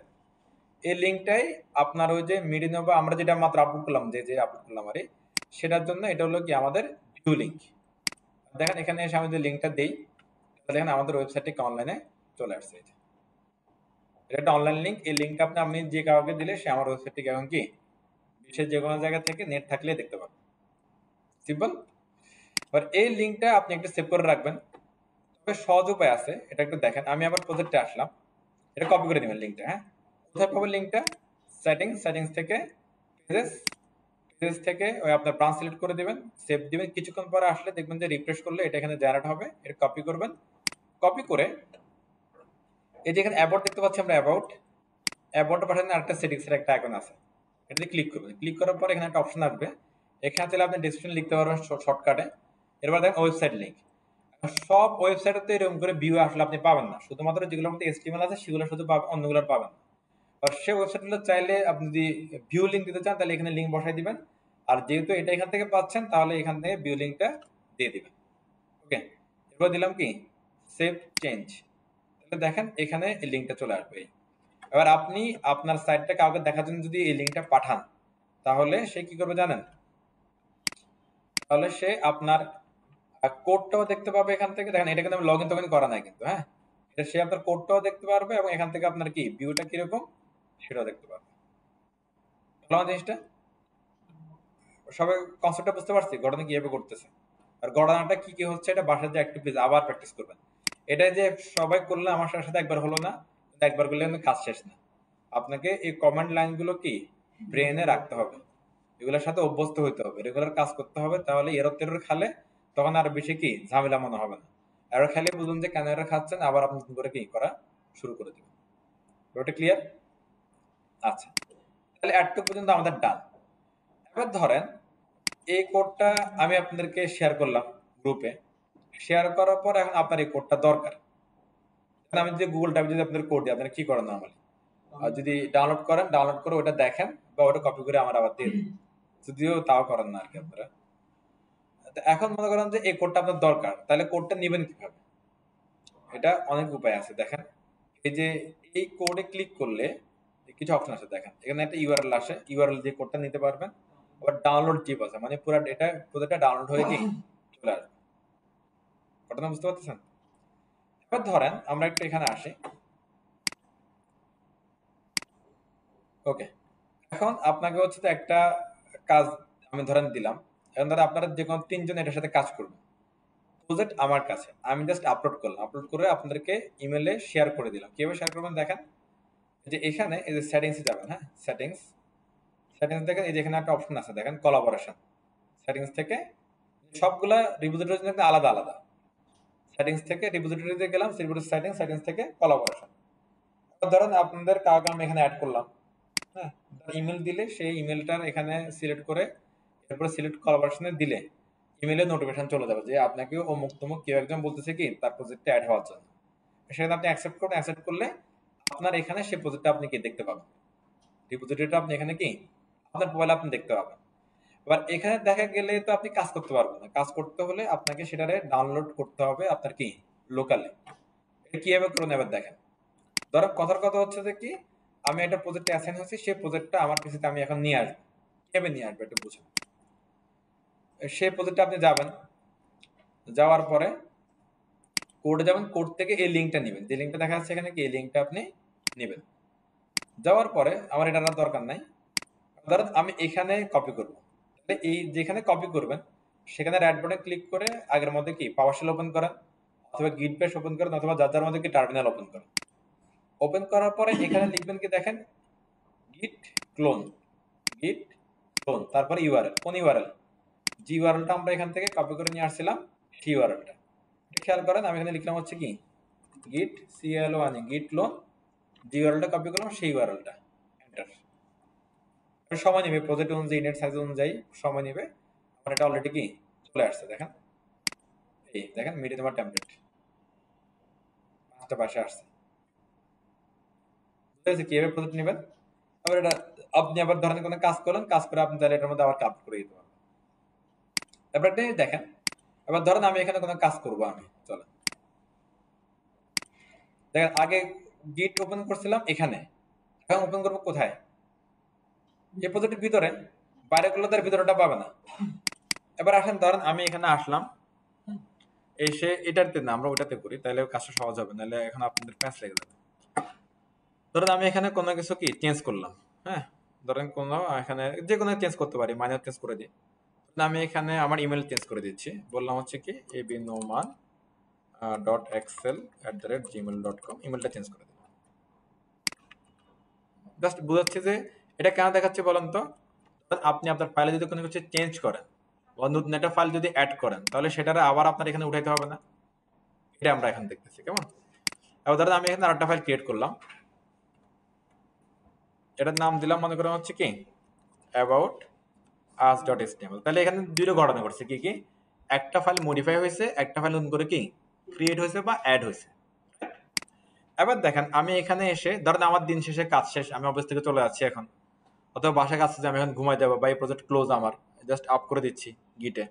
এই লিংকটাই আপনার ওই যে মিডিনোভা আমরা যেটা মাত্র আপলোড করলাম যে যে আপলোড করলাম আর সেটার জন্য এটা হলো কি আমাদের ভিউ লিংক দেখেন এখানে এসে আমি যে লিংকটা দেই দেখেন আমাদের ওয়েবসাইটটি অনলাইনে চলে আসছে এটা একটা অনলাইন লিংক এই লিংকটা আপনি আপনি যে কাউকে দিলে সে আমার ওয়েবসাইটটিকে এখন কি দেশের যে কোনো জায়গা থেকে নেট থাকলে দেখতে পাবেন সিম্পল এবার এই লিঙ্কটা আপনি একটা সেভ করে রাখবেন তবে সহজ উপায় আছে এটা একটু দেখেন আমি আবার প্রজেক্টে আসলাম এটা কপি করে দেবেন লিঙ্কটা হ্যাঁ কোথায় পাবেন লিঙ্কটা সেটিং সেটিংস থেকে পেজেস থেকে ওই আপনার ব্রাঞ্চ সিলেক্ট করে দেবেন সেভ দিবেন কিছুক্ষণ পরে আসলে দেখবেন যে রিফ্রেশ করলে এটা এখানে জেনারেট হবে এটা কপি করবেন কপি করে এই যে এখানে অ্যাবাউট দেখতে পাচ্ছি আমরা অ্যাবাউট অ্যাবাউট পাঠানোর আরেকটা সেটিংসের একটা আইকন আছে এটাতে ক্লিক করবেন ক্লিক করার পর এখানে একটা অপশন আসবে এখানে তাহলে আপনি ডিসক্রিপশন লিখতে পারবেন শর্টকাটে এরপর দেখেন ওয়েবসাইট লিঙ্ক সব ওয়েবসাইটে তো এরকম করে ভিউ আসলে আপনি পাবেন না শুধুমাত্র যেগুলোর মধ্যে এসটিমেল আছে সেগুলো শুধু পাবেন অন্যগুলো পাবেন না আর সে ওয়েবসাইটগুলো চাইলে আপনি যদি ভিউ লিঙ্ক দিতে চান তাহলে এখানে লিঙ্ক বসাই দিবেন আর যেহেতু এটা এখান থেকে পাচ্ছেন তাহলে এখান থেকে ভিউ লিঙ্কটা দিয়ে দিবেন ওকে এরপর দিলাম কি সেভ চেঞ্জ তাহলে দেখেন এখানে এই লিঙ্কটা চলে আসবে এবার আপনি আপনার সাইটটা কাউকে দেখার জন্য যদি এই লিঙ্কটা পাঠান তাহলে সে কি করবে জানেন তাহলে সে আপনার কোডটাও দেখতে পাবে এখান থেকে দেখেন এটা কিন্তু আমি লগ ইন তখন করা নাই কিন্তু হ্যাঁ এটা সে আপনার কোডটাও দেখতে পারবে এবং এখান থেকে আপনার কি ভিউটা কিরকম সেটাও দেখতে পারবে ভালো জিনিসটা সবাই কনসেপ্টটা বুঝতে পারছি ঘটনা কিভাবে করতেছে আর ঘটনাটা কি কি হচ্ছে এটা বাসার যে একটু প্লিজ আবার প্র্যাকটিস করবেন এটা যে সবাই করলে আমার সাথে একবার হলো না একবার করলে কাজ শেষ না আপনাকে এই কমান্ড লাইনগুলো কি ব্রেনে রাখতে হবে এগুলোর সাথে অভ্যস্ত হইতে হবে রেগুলার কাজ করতে হবে তাহলে এরর তেরর খালে তখন আর বেশি কি ঝামেলা মনে হবে না এরর খালে বুঝুন যে কেন এরর খাচ্ছেন আবার আপনি নতুন করে কি করা শুরু করে দেবেন ওটা ক্লিয়ার আচ্ছা তাহলে এটটুক পর্যন্ত আমাদের ডান এবার ধরেন এই কোডটা আমি আপনাদেরকে শেয়ার করলাম গ্রুপে শেয়ার করার পর এখন আপনার এই কোডটা দরকার তাহলে আমি যদি গুগল টাইপ যদি আপনাদের কোড দিই আপনারা কি করেন নর্মালি আর যদি ডাউনলোড করেন ডাউনলোড করে ওটা দেখেন বা ওটা কপি করে আমার আবার দিয়ে যদিও তাও করেন না আর কি আপনারা এখন মনে করেন যে এই কোডটা আপনার দরকার তাহলে কোডটা নেবেন কিভাবে এটা অনেক উপায় আছে দেখেন এই যে এই কোডে ক্লিক করলে কিছু অপশন আছে দেখেন এখানে একটা ইউআরএল আসে ইউআরএল দিয়ে কোডটা নিতে পারবেন আবার ডাউনলোড জিপ আছে মানে পুরো এটা পুরোটা ডাউনলোড হয়ে কি চলে আসবে ঘটনা বুঝতে পারতেছেন এবার ধরেন আমরা একটা এখানে আসি ওকে এখন আপনাকে হচ্ছে তো একটা কাজ আমি ধরেন দিলাম এখন ধরেন আপনারা যে কোনো তিনজন এটার সাথে কাজ করবেন প্রজেক্ট আমার কাছে আমি জাস্ট আপলোড করলাম আপলোড করে আপনাদেরকে ইমেলে শেয়ার করে দিলাম কিভাবে শেয়ার করবেন দেখেন যে এখানে এই যে সেটিংসে যাবেন হ্যাঁ সেটিংস সেটিংস দেখেন এই যে এখানে একটা অপশন আছে দেখেন কলাবোরেশন সেটিংস থেকে সবগুলা রিপোজিটরির আলাদা আলাদা সেটিংস থেকে রিপোজিটরিতে গেলাম রিপোজিটরি সেটিংস সেটিংস থেকে কলাবরেশন ধরেন আপনাদের কাউকে আমি এখানে অ্যাড করলাম হ্যাঁ ইমেল দিলে সেই ইমেলটার এখানে সিলেক্ট করে এরপরে সিলেক্ট কলাবরেশনে দিলে ইমেলে নোটিফিকেশন চলে যাবে যে আপনাকে অমুক তমুক কেউ একজন বলতেছে কি তার প্রজেক্টটা অ্যাড হওয়ার জন্য সেখানে আপনি অ্যাকসেপ্ট করুন অ্যাকসেপ্ট করলে আপনার এখানে সেই প্রজেক্টটা আপনি কি দেখতে পাবেন রিপোজিটরিটা আপনি এখানে কি আপনার মোবাইলে আপনি দেখতে পাবেন এবার এখানে দেখা গেলে তো আপনি কাজ করতে পারবেন না কাজ করতে হলে আপনাকে সেটারে ডাউনলোড করতে হবে আপনার কি লোকালে এটা কিভাবে করুন এবার দেখেন ধরো কথার কথা হচ্ছে যে কি আমি একটা প্রজেক্টে অ্যাসাইন হয়েছি সেই প্রজেক্টটা আমার পিসিতে আমি এখন নিয়ে আসবো কিভাবে নিয়ে আসবো একটু বুঝুন সেই প্রজেক্টে আপনি যাবেন যাওয়ার পরে কোড যাবেন কোড থেকে এই লিঙ্কটা নেবেন যে লিঙ্কটা দেখা যাচ্ছে এখানে কি এই লিঙ্কটা আপনি নেবেন যাওয়ার পরে আমার এটা দরকার নাই ধরো আমি এখানে কপি করবো এই যেখানে কপি করবেন সেখানে রাইট বাটনে ক্লিক করে আগের মধ্যে কি পাওয়ারশেল ওপেন করেন অথবা গিট পেস ওপেন করেন অথবা যার যার মধ্যে কি টার্মিনাল ওপেন করেন ওপেন করার পরে এখানে লিখবেন কি দেখেন গিট ক্লোন গিট ক্লোন তারপরে ইউআরএল কোন ইউআরএল জি ইউআরএলটা আমরা এখান থেকে কপি করে নিয়ে আসছিলাম সি ইউআরএলটা খেয়াল করেন আমি এখানে লিখলাম হচ্ছে কি git clone git clone জি ইউআরএলটা কপি করলাম সেই ইউআরএলটা সময় নেবে প্রজেক্ট অনুযায়ী নেট সাইজ অনুযায়ী সময় নেবে আমার মানে এটা অলরেডি কি চলে আসছে দেখেন এই দেখেন মিডে তোমার ট্যাবলেট পাঁচটা পাশে আসছে বুঝতে কিভাবে প্রজেক্ট নেবেন আবার এটা আপনি আবার ধরেন কোনো কাজ করলেন কাজ করে আপনি তাহলে এটার মধ্যে আবার কাপ করে দিতে পারবেন তারপর একটা দেখেন এবার ধরেন আমি এখানে কোনো কাজ করব আমি চলো দেখেন আগে গিট ওপেন করছিলাম এখানে এখন ওপেন করবো কোথায় যে পদ্ধতির ভিতরে বাইরে করলে তার ভিতরেটা পাবে না এবার আসেন ধরেন আমি এখানে আসলাম এসে এটাতে না আমরা ওটাতে করি তাহলে কাজটা সহজ হবে নাহলে এখন আপনাদের প্যাঁচ লেগে যাবে ধরেন আমি এখানে কোনো কিছু কি চেঞ্জ করলাম হ্যাঁ ধরেন কোনো এখানে যে কোনো চেঞ্জ করতে পারি মাইনার চেঞ্জ করে দিই আমি এখানে আমার ইমেল চেঞ্জ করে দিচ্ছি বললাম হচ্ছে কি A B Noman dot excel at the rate Gmail dot com ইমেলটা চেঞ্জ করে দিলাম জাস্ট বোঝাচ্ছে যে এটা কেন দেখাচ্ছে বলেন তো আপনি আপনার ফাইলে যদি কোনো কিছু চেঞ্জ করেন বা নতুন একটা ফাইল যদি অ্যাড করেন তাহলে সেটারে আবার আপনার এখানে উঠাইতে হবে না এটা আমরা এখন দেখতেছি কেমন এবার দাদা আমি এখানে আরেকটা ফাইল ক্রিয়েট করলাম এটার নাম দিলাম মনে করেন হচ্ছে কি অ্যাবাউট আস ডট এসটিএমএল তাহলে এখানে দুটো ঘটনা ঘটছে কি কি একটা ফাইল মডিফাই হয়েছে একটা ফাইল নতুন করে কি ক্রিয়েট হয়েছে বা অ্যাড হয়েছে এবার দেখেন আমি এখানে এসে ধরেন আমার দিন শেষে কাজ শেষ আমি অফিস থেকে চলে যাচ্ছি এখন অথবা বাসা কাছে যে আমি এখন ঘুমাই যাবো বা এই প্রজেক্ট ক্লোজ আমার জাস্ট আপ করে দিচ্ছি গিটে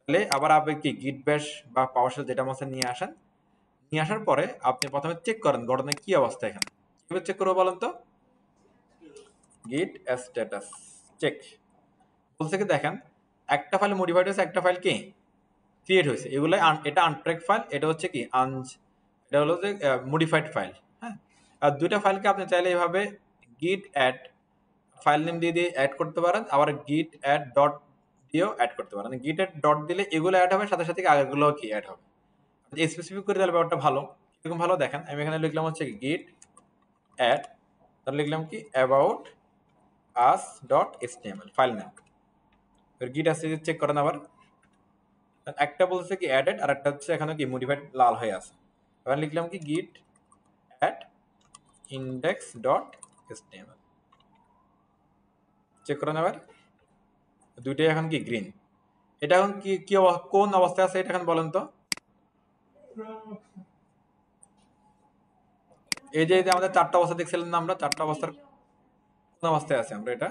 তাহলে আবার আপনি কি গিট ব্যাস বা পাওয়ার যেটা মাসে নিয়ে আসেন নিয়ে আসার পরে আপনি প্রথমে চেক করেন গঠনের কি অবস্থা এখানে কিভাবে চেক করবো বলেন তো গিট স্ট্যাটাস চেক বলছে কি দেখেন একটা ফাইল মডিফাইড হয়েছে একটা ফাইল কি ক্রিয়েট হয়েছে এগুলো এটা আনট্র্যাক ফাইল এটা হচ্ছে কি আন এটা হলো যে মডিফাইড ফাইল হ্যাঁ আর দুইটা ফাইলকে আপনি চাইলে এভাবে গিট অ্যাট ফাইল নেম দিয়ে দিয়ে অ্যাড করতে পারেন আবার গিট অ্যাড ডট দিয়েও অ্যাড করতে পারেন গিট অ্যাড ডট দিলে এগুলো অ্যাড হবে সাথে সাথে আগেগুলো কি অ্যাড হবে স্পেসিফিক করে দিলে ব্যাপারটা ভালো এরকম ভালো দেখেন আমি এখানে লিখলাম হচ্ছে গিট অ্যাড তাহলে লিখলাম কি about us dot L file name git আসছে চেক করেন আবার একটা বলছে কি অ্যাডেড আর একটা হচ্ছে এখানে কি মডিফাইড লাল হয়ে আছে এবার লিখলাম কি git at index dot L check করে নেবার দুইটাই এখন কি গ্রিন এটা এখন কি কি কোন অবস্থায় আছে এটা এখন বলেন তো এই যে আমাদের চারটা অবস্থা দেখছিলেন না আমরা চারটা অবস্থার কোন অবস্থায় আছে আমরা এটা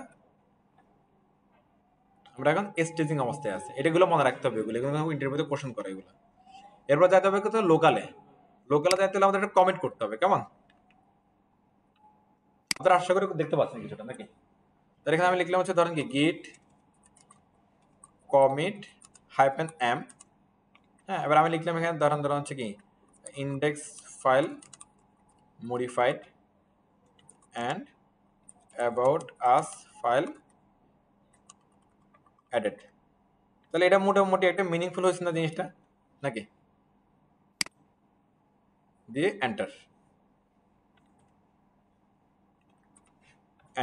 আমরা এখন স্টেজিং অবস্থায় আছে এটাগুলো মনে রাখতে হবে এগুলো এগুলো ইন্টারভিউতে কোশ্চেন করে এগুলো এরপর যাইতে হবে কোথাও লোকালে লোকালে যাইতে হলে আমাদের একটা কমেন্ট করতে হবে কেমন আপনারা আশা করি দেখতে পাচ্ছেন কিছুটা নাকি তার এখানে আমি লিখলাম হচ্ছে ধরেন কি গিট কমিট হাইপেন এম হ্যাঁ এবার আমি লিখলাম এখানে ধরেন ধরেন হচ্ছে কি index file modified and about us file added তাহলে এটা মোটামুটি একটা মিনিংফুল হয়েছে না জিনিসটা নাকি দিয়ে এন্টার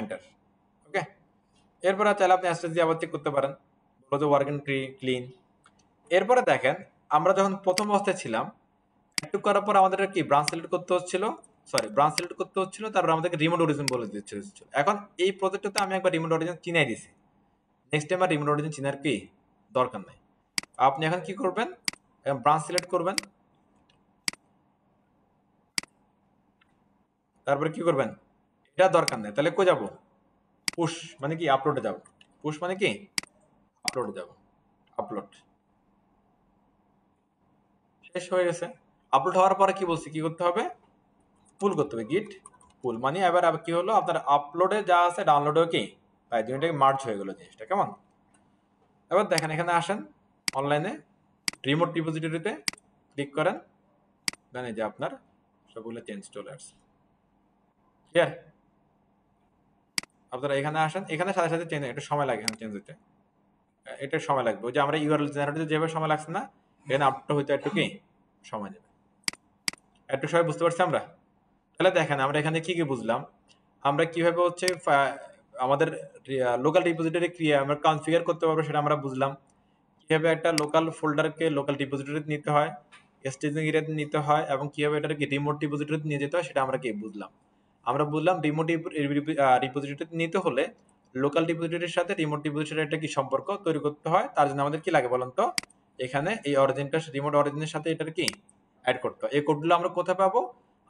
এন্টার এরপরে চাইলে আপনি অ্যাস্টেজ দিয়ে আবার চেক করতে পারেন বলো ওয়ার্কিং ক্লিন এরপরে দেখেন আমরা যখন প্রথম অবস্থায় ছিলাম একটু করার পর আমাদের কি ব্রাঞ্চ সিলেক্ট করতে হচ্ছিল সরি ব্রাঞ্চ সিলেক্ট করতে হচ্ছিল তারপর আমাদেরকে রিমোট অরিজিন বলে দিচ্ছে এখন এই প্রজেক্টটাতে আমি একবার রিমোট অরিজিন চিনাই দিছি নেক্সট টাইম আর রিমোট অরিজিন চিনার কি দরকার নাই আপনি এখন কি করবেন এখন ব্রাঞ্চ সিলেক্ট করবেন তারপরে কি করবেন এটা দরকার নেই তাহলে কো যাবো পুশ মানে কি আপলোডে যাব পুশ মানে কি আপলোডে যাব আপলোড শেষ হয়ে গেছে আপলোড হওয়ার পরে কি বলছি কি করতে হবে পুল করতে হবে গিট পুল মানে এবার কি হলো আপনার আপলোডে যা আছে ডাউনলোডও কি তাই দুইটাকে মার্চ হয়ে গেলো জিনিসটা কেমন এবার দেখেন এখানে আসেন অনলাইনে রিমোট ডিপোজিটরিতে ক্লিক করেন দেন যে আপনার সবগুলো চেঞ্জ চলে আসছে ক্লিয়ার আপনারা এখানে আসেন এখানে সাথে সাথে চেঞ্জ একটু সময় লাগে এখানে চেঞ্জ হতে এটা সময় লাগবে যে আমরা ইউআরএল জেনারেটর যেভাবে সময় লাগছে না এখানে আপটু হইতে একটু কি সময় যাবে একটু সময় বুঝতে পারছি আমরা তাহলে দেখেন আমরা এখানে কি কি বুঝলাম আমরা কিভাবে হচ্ছে আমাদের লোকাল রিপোজিটরি ক্রিয়া আমরা কনফিগার করতে পারবো সেটা আমরা বুঝলাম কিভাবে একটা লোকাল ফোল্ডারকে লোকাল ডিপোজিটরিতে নিতে হয় স্টেজিং এরিয়াতে নিতে হয় এবং কিভাবে এটাকে রিমোট ডিপোজিটরিতে নিয়ে যেতে হয় সেটা আমরা কি বুঝলাম আমরা বললাম রিমোট ডিপোজিটর নিতে হলে লোকাল ডিপোজিটরের সাথে রিমোট ডিপোজিটের একটা কি সম্পর্ক তৈরি করতে হয় তার জন্য আমাদের কি লাগে বলুন তো এখানে এই অরিজিনটা রিমোট অরিজিনের সাথে এটার কি অ্যাড করতে হয় এই কোডগুলো আমরা কোথায় পাবো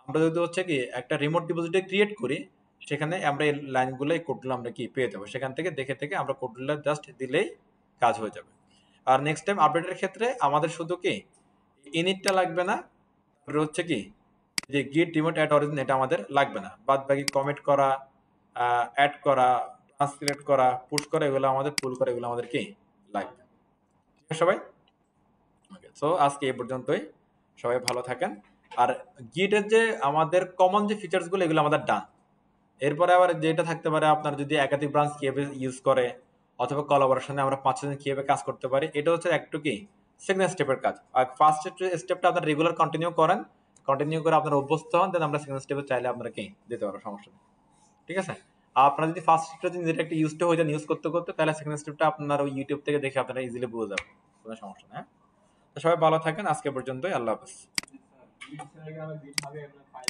আমরা যদি হচ্ছে কি একটা রিমোট ডিপোজিটে ক্রিয়েট করি সেখানে আমরা এই লাইনগুলো এই কোডগুলো আমরা কি পেয়ে যাবো সেখান থেকে দেখে থেকে আমরা কোডগুলো জাস্ট দিলেই কাজ হয়ে যাবে আর নেক্সট টাইম আপডেটের ক্ষেত্রে আমাদের শুধু কি ইনিটটা লাগবে না হচ্ছে কি যে গিট রিমোট অ্যাড অরিজিন এটা আমাদের লাগবে না বাদ বাকি কমেন্ট করা অ্যাড করা ট্রান্সলেট করা পুশ করা এগুলো আমাদের পুল করা এগুলো আমাদের কি লাগবে ঠিক আছে সবাই ওকে সো আজকে এই পর্যন্তই সবাই ভালো থাকেন আর গিটের যে আমাদের কমন যে ফিচার্সগুলো এগুলো আমাদের ডান এরপরে আবার যেটা থাকতে পারে আপনার যদি একাধিক ব্রাঞ্চ কিভাবে ইউজ করে অথবা কলাবরেশনে আমরা পাঁচ জন কিভাবে কাজ করতে পারি এটা হচ্ছে একটু কি সেকেন্ড স্টেপের কাজ আর ফার্স্ট স্টেপটা আপনার রেগুলার কন্টিনিউ করেন কন্টিনিউ করে আপনারা অভ্যস্ত হন দেন আমরা সেকেন্ড স্টেপে চাইলে আপনারা যেতে পারবো সমস্যা নেই ঠিক আছে আপনারা যদি ফার্স্ট স্টেপটা যদি নিজেরা একটা ইউজটা হয়ে যান ইউজ করতে করতে তাহলে সেকেন্ড স্টেপটা আপনারা ওই ইউটিউব থেকে দেখে আপনারা ইজিলি বুঝে যাবেন কোনো সমস্যা নেই হ্যাঁ? তো সবাই ভালো থাকেন আজকে পর্যন্তই আল্লাহ হাফেজ